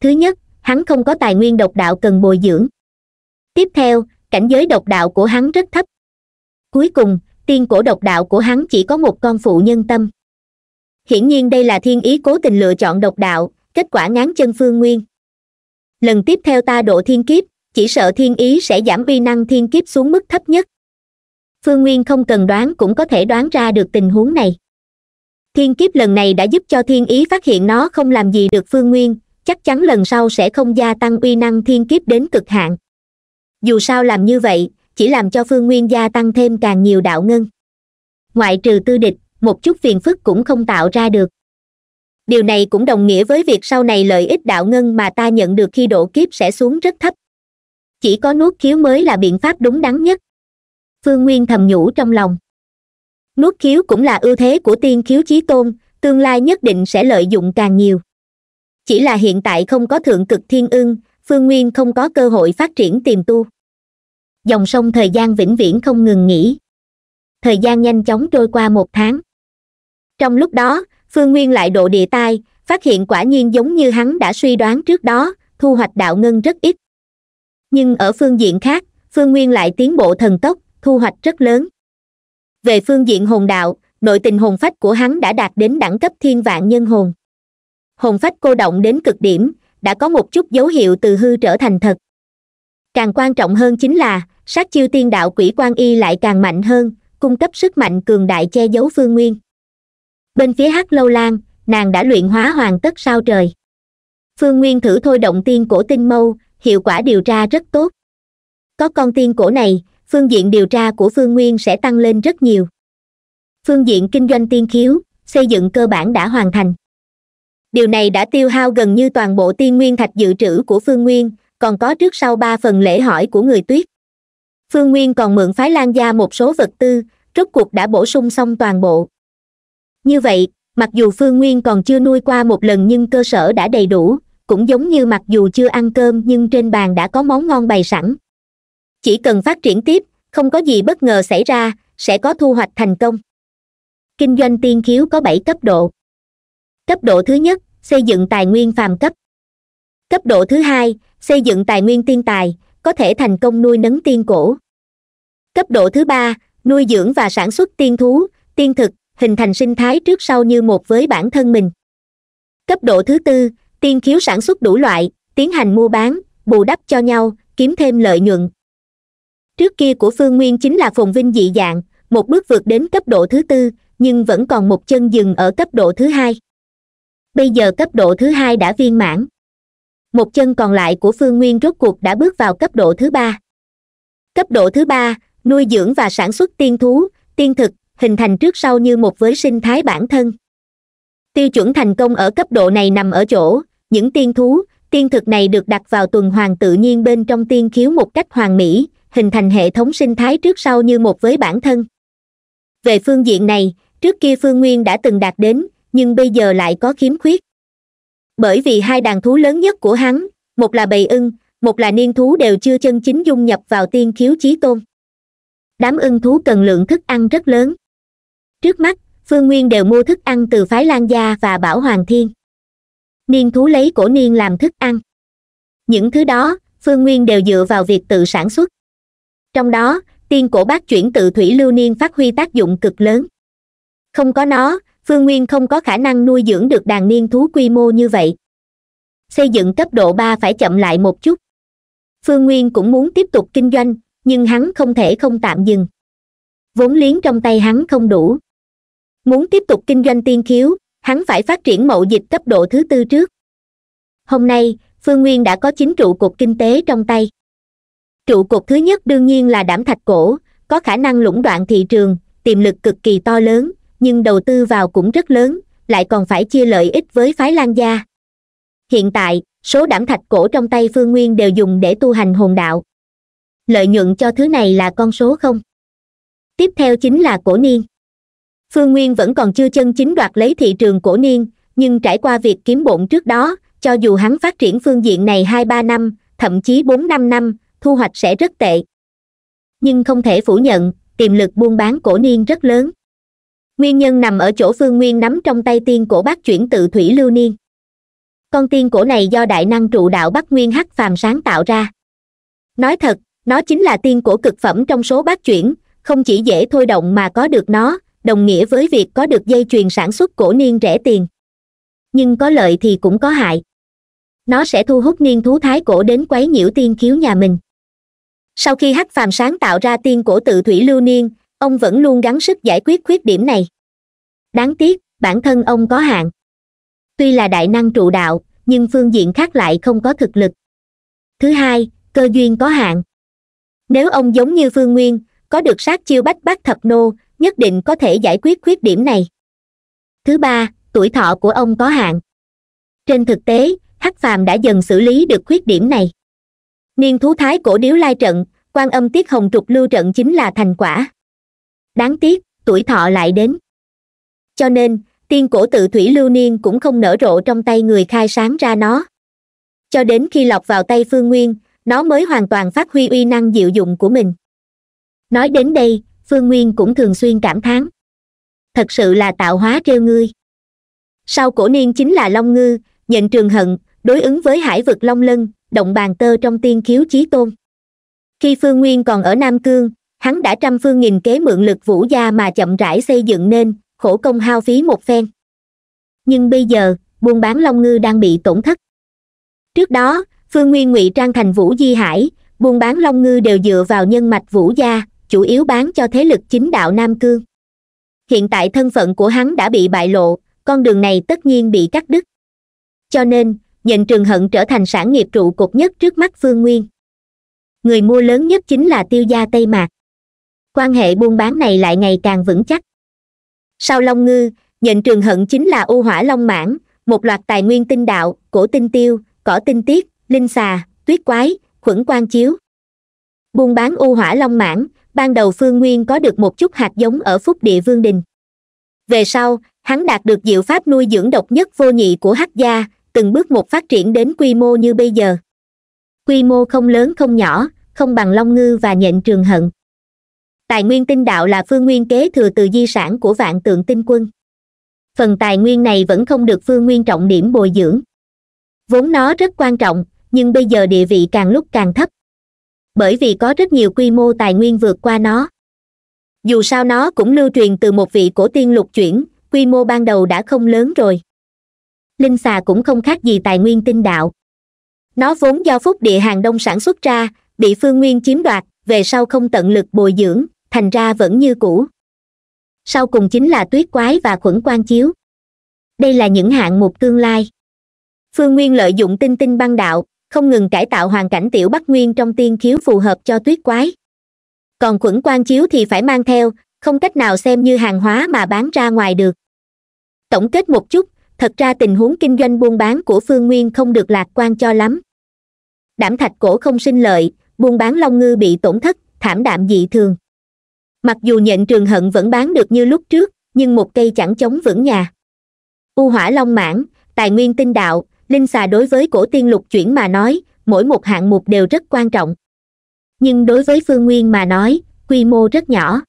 thứ nhất hắn không có tài nguyên độc đạo cần bồi dưỡng tiếp theo cảnh giới độc đạo của hắn rất thấp cuối cùng tiên cổ độc đạo của hắn chỉ có một con phụ nhân tâm hiển nhiên đây là thiên ý cố tình lựa chọn độc đạo kết quả ngán chân phương nguyên lần tiếp theo ta độ thiên kiếp chỉ sợ thiên ý sẽ giảm uy năng thiên kiếp xuống mức thấp nhất phương nguyên không cần đoán cũng có thể đoán ra được tình huống này thiên kiếp lần này đã giúp cho thiên ý phát hiện nó không làm gì được phương nguyên chắc chắn lần sau sẽ không gia tăng uy năng thiên kiếp đến cực hạn dù sao làm như vậy chỉ làm cho phương nguyên gia tăng thêm càng nhiều đạo ngân ngoại trừ tư địch một chút phiền phức cũng không tạo ra được điều này cũng đồng nghĩa với việc sau này lợi ích đạo ngân mà ta nhận được khi độ kiếp sẽ xuống rất thấp chỉ có nuốt khiếu mới là biện pháp đúng đắn nhất phương nguyên thầm nhủ trong lòng nuốt khiếu cũng là ưu thế của tiên khiếu chí tôn tương lai nhất định sẽ lợi dụng càng nhiều chỉ là hiện tại không có thượng cực thiên ưng phương nguyên không có cơ hội phát triển tiềm tu dòng sông thời gian vĩnh viễn không ngừng nghỉ thời gian nhanh chóng trôi qua một tháng trong lúc đó phương nguyên lại độ địa tai phát hiện quả nhiên giống như hắn đã suy đoán trước đó thu hoạch đạo ngân rất ít nhưng ở phương diện khác phương nguyên lại tiến bộ thần tốc thu hoạch rất lớn về phương diện hồn đạo nội tình hồn phách của hắn đã đạt đến đẳng cấp thiên vạn nhân hồn hồn phách cô động đến cực điểm đã có một chút dấu hiệu từ hư trở thành thật càng quan trọng hơn chính là sát chiêu tiên đạo quỷ quan y lại càng mạnh hơn cung cấp sức mạnh cường đại che giấu phương nguyên bên phía hắc lâu lan nàng đã luyện hóa hoàn tất sao trời phương nguyên thử thôi động tiên cổ tinh mâu hiệu quả điều tra rất tốt có con tiên cổ này phương diện điều tra của phương nguyên sẽ tăng lên rất nhiều phương diện kinh doanh tiên khiếu xây dựng cơ bản đã hoàn thành điều này đã tiêu hao gần như toàn bộ tiên nguyên thạch dự trữ của phương nguyên còn có trước sau ba phần lễ hỏi của người tuyết phương nguyên còn mượn phái lan gia một số vật tư rốt cuộc đã bổ sung xong toàn bộ như vậy mặc dù phương nguyên còn chưa nuôi qua một lần nhưng cơ sở đã đầy đủ cũng giống như mặc dù chưa ăn cơm nhưng trên bàn đã có món ngon bày sẵn chỉ cần phát triển tiếp không có gì bất ngờ xảy ra sẽ có thu hoạch thành công kinh doanh tiên khiếu có bảy cấp độ cấp độ thứ nhất xây dựng tài nguyên phàm cấp cấp độ thứ hai xây dựng tài nguyên tiên tài có thể thành công nuôi nấng tiên cổ cấp độ thứ ba nuôi dưỡng và sản xuất tiên thú tiên thực hình thành sinh thái trước sau như một với bản thân mình cấp độ thứ tư tiên khiếu sản xuất đủ loại tiến hành mua bán bù đắp cho nhau kiếm thêm lợi nhuận trước kia của phương nguyên chính là phồn vinh dị dạng một bước vượt đến cấp độ thứ tư nhưng vẫn còn một chân dừng ở cấp độ thứ hai bây giờ cấp độ thứ hai đã viên mãn một chân còn lại của phương nguyên rốt cuộc đã bước vào cấp độ thứ ba cấp độ thứ ba nuôi dưỡng và sản xuất tiên thú tiên thực hình thành trước sau như một với sinh thái bản thân tiêu chuẩn thành công ở cấp độ này nằm ở chỗ những tiên thú tiên thực này được đặt vào tuần hoàn tự nhiên bên trong tiên khiếu một cách hoàn mỹ hình thành hệ thống sinh thái trước sau như một với bản thân về phương diện này trước kia phương nguyên đã từng đạt đến nhưng bây giờ lại có khiếm khuyết bởi vì hai đàn thú lớn nhất của hắn một là bầy ưng một là niên thú đều chưa chân chính dung nhập vào tiên khiếu chí tôn đám ưng thú cần lượng thức ăn rất lớn trước mắt phương nguyên đều mua thức ăn từ phái lan gia và bảo hoàng thiên niên thú lấy cổ niên làm thức ăn những thứ đó phương nguyên đều dựa vào việc tự sản xuất trong đó tiên cổ bác chuyển tự thủy lưu niên phát huy tác dụng cực lớn không có nó phương nguyên không có khả năng nuôi dưỡng được đàn niên thú quy mô như vậy xây dựng cấp độ ba phải chậm lại một chút phương nguyên cũng muốn tiếp tục kinh doanh nhưng hắn không thể không tạm dừng vốn liếng trong tay hắn không đủ muốn tiếp tục kinh doanh tiên khiếu hắn phải phát triển mậu dịch cấp độ thứ tư trước hôm nay phương nguyên đã có chín trụ cột kinh tế trong tay trụ cột thứ nhất đương nhiên là đảm thạch cổ có khả năng lũng đoạn thị trường tiềm lực cực kỳ to lớn nhưng đầu tư vào cũng rất lớn lại còn phải chia lợi ích với phái lan gia hiện tại số đảm thạch cổ trong tay phương nguyên đều dùng để tu hành hồn đạo lợi nhuận cho thứ này là con số không tiếp theo chính là cổ niên phương nguyên vẫn còn chưa chân chính đoạt lấy thị trường cổ niên nhưng trải qua việc kiếm bộn trước đó cho dù hắn phát triển phương diện này hai ba năm thậm chí bốn năm năm thu hoạch sẽ rất tệ nhưng không thể phủ nhận tiềm lực buôn bán cổ niên rất lớn nguyên nhân nằm ở chỗ phương nguyên nắm trong tay tiên cổ bác chuyển tự thủy lưu niên con tiên cổ này do đại năng trụ đạo bắc nguyên hắc phàm sáng tạo ra nói thật nó chính là tiên cổ cực phẩm trong số bác chuyển không chỉ dễ thôi động mà có được nó đồng nghĩa với việc có được dây chuyền sản xuất cổ niên rẻ tiền nhưng có lợi thì cũng có hại nó sẽ thu hút niên thú thái cổ đến quấy nhiễu tiên khiếu nhà mình sau khi hắc phàm sáng tạo ra tiên cổ tự thủy lưu niên ông vẫn luôn gắng sức giải quyết khuyết điểm này đáng tiếc bản thân ông có hạn tuy là đại năng trụ đạo nhưng phương diện khác lại không có thực lực thứ hai cơ duyên có hạn nếu ông giống như phương nguyên có được sát chiêu bách bát thập nô nhất định có thể giải quyết khuyết điểm này thứ ba tuổi thọ của ông có hạn trên thực tế hắc phàm đã dần xử lý được khuyết điểm này niên thú thái cổ điếu lai trận quan âm tiết hồng trục lưu trận chính là thành quả đáng tiếc tuổi thọ lại đến cho nên tiên cổ tự thủy lưu niên cũng không nở rộ trong tay người khai sáng ra nó cho đến khi lọc vào tay phương nguyên nó mới hoàn toàn phát huy uy năng diệu dụng của mình nói đến đây phương nguyên cũng thường xuyên cảm thán thật sự là tạo hóa treo ngươi sau cổ niên chính là long ngư nhận trường hận đối ứng với hải vực long lân động bàn tơ trong tiên khiếu chí tôn khi phương nguyên còn ở nam cương hắn đã trăm phương nghìn kế mượn lực vũ gia mà chậm rãi xây dựng nên khổ công hao phí một phen nhưng bây giờ buôn bán long ngư đang bị tổn thất trước đó phương nguyên ngụy trang thành vũ di hải buôn bán long ngư đều dựa vào nhân mạch vũ gia chủ yếu bán cho thế lực chính đạo nam cương hiện tại thân phận của hắn đã bị bại lộ con đường này tất nhiên bị cắt đứt cho nên nhận trường hận trở thành sản nghiệp trụ cột nhất trước mắt phương nguyên người mua lớn nhất chính là tiêu gia tây mạc quan hệ buôn bán này lại ngày càng vững chắc sau long ngư nhận trường hận chính là u hỏa long mãn một loạt tài nguyên tinh đạo cổ tinh tiêu cỏ tinh tiết linh xà tuyết quái khuẩn quan chiếu buôn bán u hỏa long mãn ban đầu phương nguyên có được một chút hạt giống ở phúc địa vương đình về sau hắn đạt được diệu pháp nuôi dưỡng độc nhất vô nhị của hắc gia từng bước một phát triển đến quy mô như bây giờ quy mô không lớn không nhỏ không bằng long ngư và nhện trường hận tài nguyên tinh đạo là phương nguyên kế thừa từ di sản của vạn tượng tinh quân phần tài nguyên này vẫn không được phương nguyên trọng điểm bồi dưỡng vốn nó rất quan trọng nhưng bây giờ địa vị càng lúc càng thấp bởi vì có rất nhiều quy mô tài nguyên vượt qua nó dù sao nó cũng lưu truyền từ một vị cổ tiên lục chuyển quy mô ban đầu đã không lớn rồi linh xà cũng không khác gì tài nguyên tinh đạo nó vốn do phúc địa hàng đông sản xuất ra bị phương nguyên chiếm đoạt về sau không tận lực bồi dưỡng thành ra vẫn như cũ sau cùng chính là tuyết quái và khuẩn quan chiếu đây là những hạng mục tương lai phương nguyên lợi dụng tinh tinh băng đạo không ngừng cải tạo hoàn cảnh tiểu bắc nguyên trong tiên khiếu phù hợp cho tuyết quái còn khuẩn quan chiếu thì phải mang theo không cách nào xem như hàng hóa mà bán ra ngoài được tổng kết một chút thật ra tình huống kinh doanh buôn bán của phương nguyên không được lạc quan cho lắm đảm thạch cổ không sinh lợi buôn bán long ngư bị tổn thất thảm đạm dị thường mặc dù nhện trường hận vẫn bán được như lúc trước nhưng một cây chẳng chống vững nhà u hỏa long mãn tài nguyên tinh đạo linh xà đối với cổ tiên lục chuyển mà nói mỗi một hạng mục đều rất quan trọng nhưng đối với phương nguyên mà nói quy mô rất nhỏ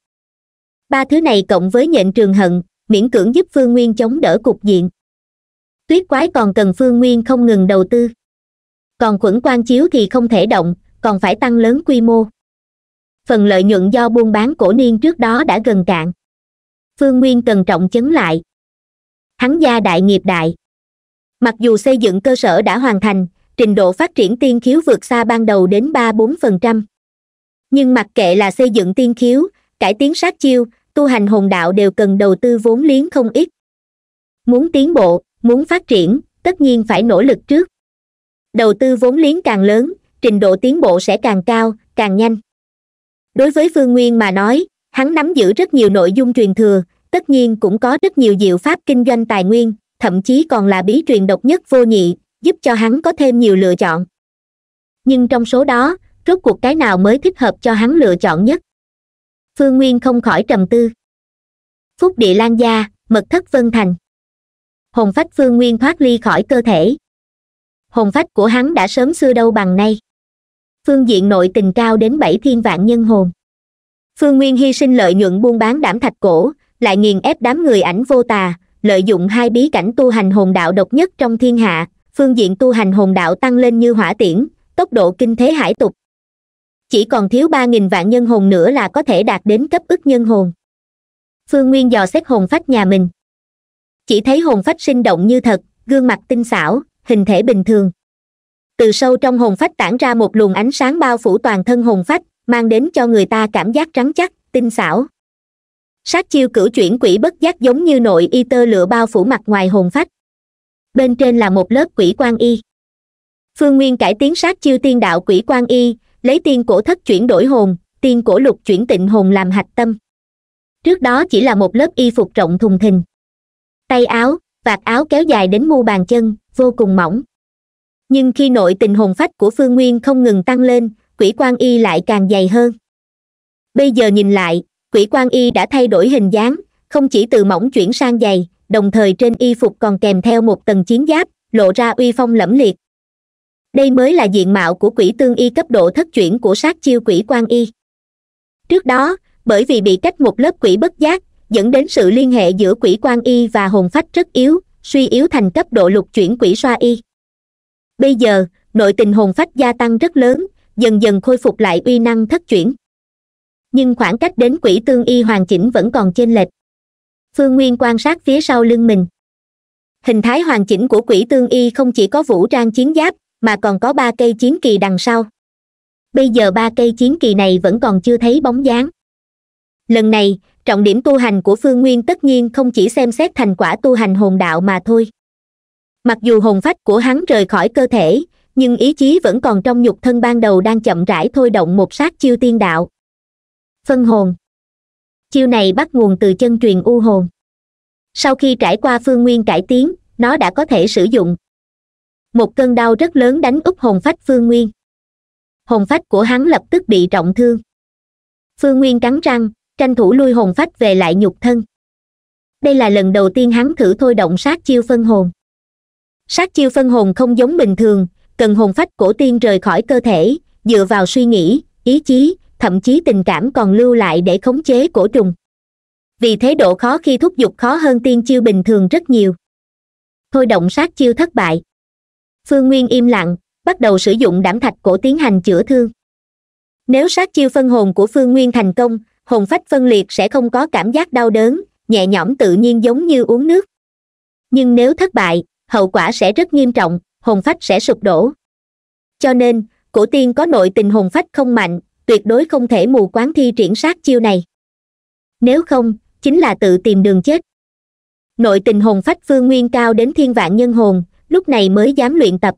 ba thứ này cộng với nhện trường hận miễn cưỡng giúp phương nguyên chống đỡ cục diện tuyết quái còn cần phương nguyên không ngừng đầu tư còn khuẩn quan chiếu thì không thể động còn phải tăng lớn quy mô phần lợi nhuận do buôn bán cổ niên trước đó đã gần cạn phương nguyên cần trọng chấn lại hắn gia đại nghiệp đại mặc dù xây dựng cơ sở đã hoàn thành trình độ phát triển tiên khiếu vượt xa ban đầu đến ba bốn phần trăm nhưng mặc kệ là xây dựng tiên khiếu cải tiến sát chiêu tu hành hồn đạo đều cần đầu tư vốn liếng không ít muốn tiến bộ muốn phát triển tất nhiên phải nỗ lực trước đầu tư vốn liếng càng lớn trình độ tiến bộ sẽ càng cao càng nhanh đối với phương nguyên mà nói hắn nắm giữ rất nhiều nội dung truyền thừa tất nhiên cũng có rất nhiều diệu pháp kinh doanh tài nguyên thậm chí còn là bí truyền độc nhất vô nhị giúp cho hắn có thêm nhiều lựa chọn nhưng trong số đó rốt cuộc cái nào mới thích hợp cho hắn lựa chọn nhất phương nguyên không khỏi trầm tư phúc địa lan gia mật thất vân thành hồn phách phương nguyên thoát ly khỏi cơ thể hồn phách của hắn đã sớm xưa đâu bằng nay phương diện nội tình cao đến bảy thiên vạn nhân hồn phương nguyên hy sinh lợi nhuận buôn bán đảm thạch cổ lại nghiền ép đám người ảnh vô tà lợi dụng hai bí cảnh tu hành hồn đạo độc nhất trong thiên hạ phương diện tu hành hồn đạo tăng lên như hỏa tiễn tốc độ kinh thế hải tục chỉ còn thiếu ba nghìn vạn nhân hồn nữa là có thể đạt đến cấp ức nhân hồn phương nguyên dò xét hồn phách nhà mình chỉ thấy hồn phách sinh động như thật gương mặt tinh xảo hình thể bình thường từ sâu trong hồn phách tản ra một luồng ánh sáng bao phủ toàn thân hồn phách mang đến cho người ta cảm giác trắng chắc tinh xảo sát chiêu cửu chuyển quỷ bất giác giống như nội y tơ lụa bao phủ mặt ngoài hồn phách bên trên là một lớp quỷ quan y phương nguyên cải tiến sát chiêu tiên đạo quỷ quan y lấy tiên cổ thất chuyển đổi hồn tiên cổ lục chuyển tịnh hồn làm hạch tâm trước đó chỉ là một lớp y phục rộng thùng thình tay áo vạt áo kéo dài đến mu bàn chân vô cùng mỏng nhưng khi nội tình hồn phách của phương nguyên không ngừng tăng lên quỷ quan y lại càng dày hơn bây giờ nhìn lại quỷ quan y đã thay đổi hình dáng không chỉ từ mỏng chuyển sang dày đồng thời trên y phục còn kèm theo một tầng chiến giáp lộ ra uy phong lẫm liệt đây mới là diện mạo của quỷ tương y cấp độ thất chuyển của sát chiêu quỷ quan y trước đó bởi vì bị cách một lớp quỷ bất giác dẫn đến sự liên hệ giữa quỷ quan y và hồn phách rất yếu suy yếu thành cấp độ lục chuyển quỷ xoa y bây giờ nội tình hồn phách gia tăng rất lớn dần dần khôi phục lại uy năng thất chuyển nhưng khoảng cách đến quỷ tương y hoàn chỉnh vẫn còn chênh lệch phương nguyên quan sát phía sau lưng mình hình thái hoàn chỉnh của quỷ tương y không chỉ có vũ trang chiến giáp mà còn có ba cây chiến kỳ đằng sau bây giờ ba cây chiến kỳ này vẫn còn chưa thấy bóng dáng lần này trọng điểm tu hành của phương nguyên tất nhiên không chỉ xem xét thành quả tu hành hồn đạo mà thôi mặc dù hồn phách của hắn rời khỏi cơ thể nhưng ý chí vẫn còn trong nhục thân ban đầu đang chậm rãi thôi động một sát chiêu tiên đạo phân hồn chiêu này bắt nguồn từ chân truyền u hồn sau khi trải qua phương nguyên cải tiến nó đã có thể sử dụng một cơn đau rất lớn đánh úp hồn phách phương nguyên hồn phách của hắn lập tức bị trọng thương phương nguyên cắn răng tranh thủ lui hồn phách về lại nhục thân đây là lần đầu tiên hắn thử thôi động sát chiêu phân hồn sát chiêu phân hồn không giống bình thường cần hồn phách cổ tiên rời khỏi cơ thể dựa vào suy nghĩ ý chí thậm chí tình cảm còn lưu lại để khống chế cổ trùng vì thế độ khó khi thúc giục khó hơn tiên chiêu bình thường rất nhiều thôi động sát chiêu thất bại phương nguyên im lặng bắt đầu sử dụng đảm thạch cổ tiến hành chữa thương nếu sát chiêu phân hồn của phương nguyên thành công hồn phách phân liệt sẽ không có cảm giác đau đớn nhẹ nhõm tự nhiên giống như uống nước nhưng nếu thất bại hậu quả sẽ rất nghiêm trọng hồn phách sẽ sụp đổ cho nên cổ tiên có nội tình hồn phách không mạnh tuyệt đối không thể mù quáng thi triển sát chiêu này nếu không chính là tự tìm đường chết nội tình hồn phách phương nguyên cao đến thiên vạn nhân hồn lúc này mới dám luyện tập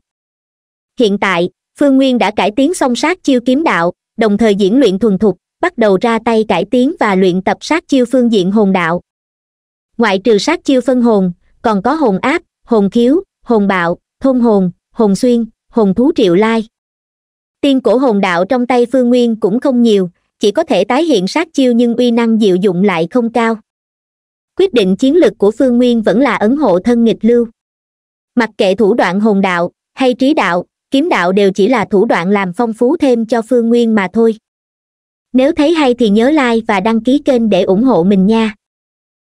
hiện tại phương nguyên đã cải tiến song sát chiêu kiếm đạo đồng thời diễn luyện thuần thục bắt đầu ra tay cải tiến và luyện tập sát chiêu phương diện hồn đạo ngoại trừ sát chiêu phân hồn còn có hồn áp hồn khiếu hồn bạo thôn hồn hồn xuyên hồn thú triệu lai tiên cổ hồn đạo trong tay phương nguyên cũng không nhiều chỉ có thể tái hiện sát chiêu nhưng uy năng diệu dụng lại không cao quyết định chiến lược của phương nguyên vẫn là ấn hộ thân nghịch lưu mặc kệ thủ đoạn hồn đạo hay trí đạo kiếm đạo đều chỉ là thủ đoạn làm phong phú thêm cho phương nguyên mà thôi nếu thấy hay thì nhớ like và đăng ký kênh để ủng hộ mình nha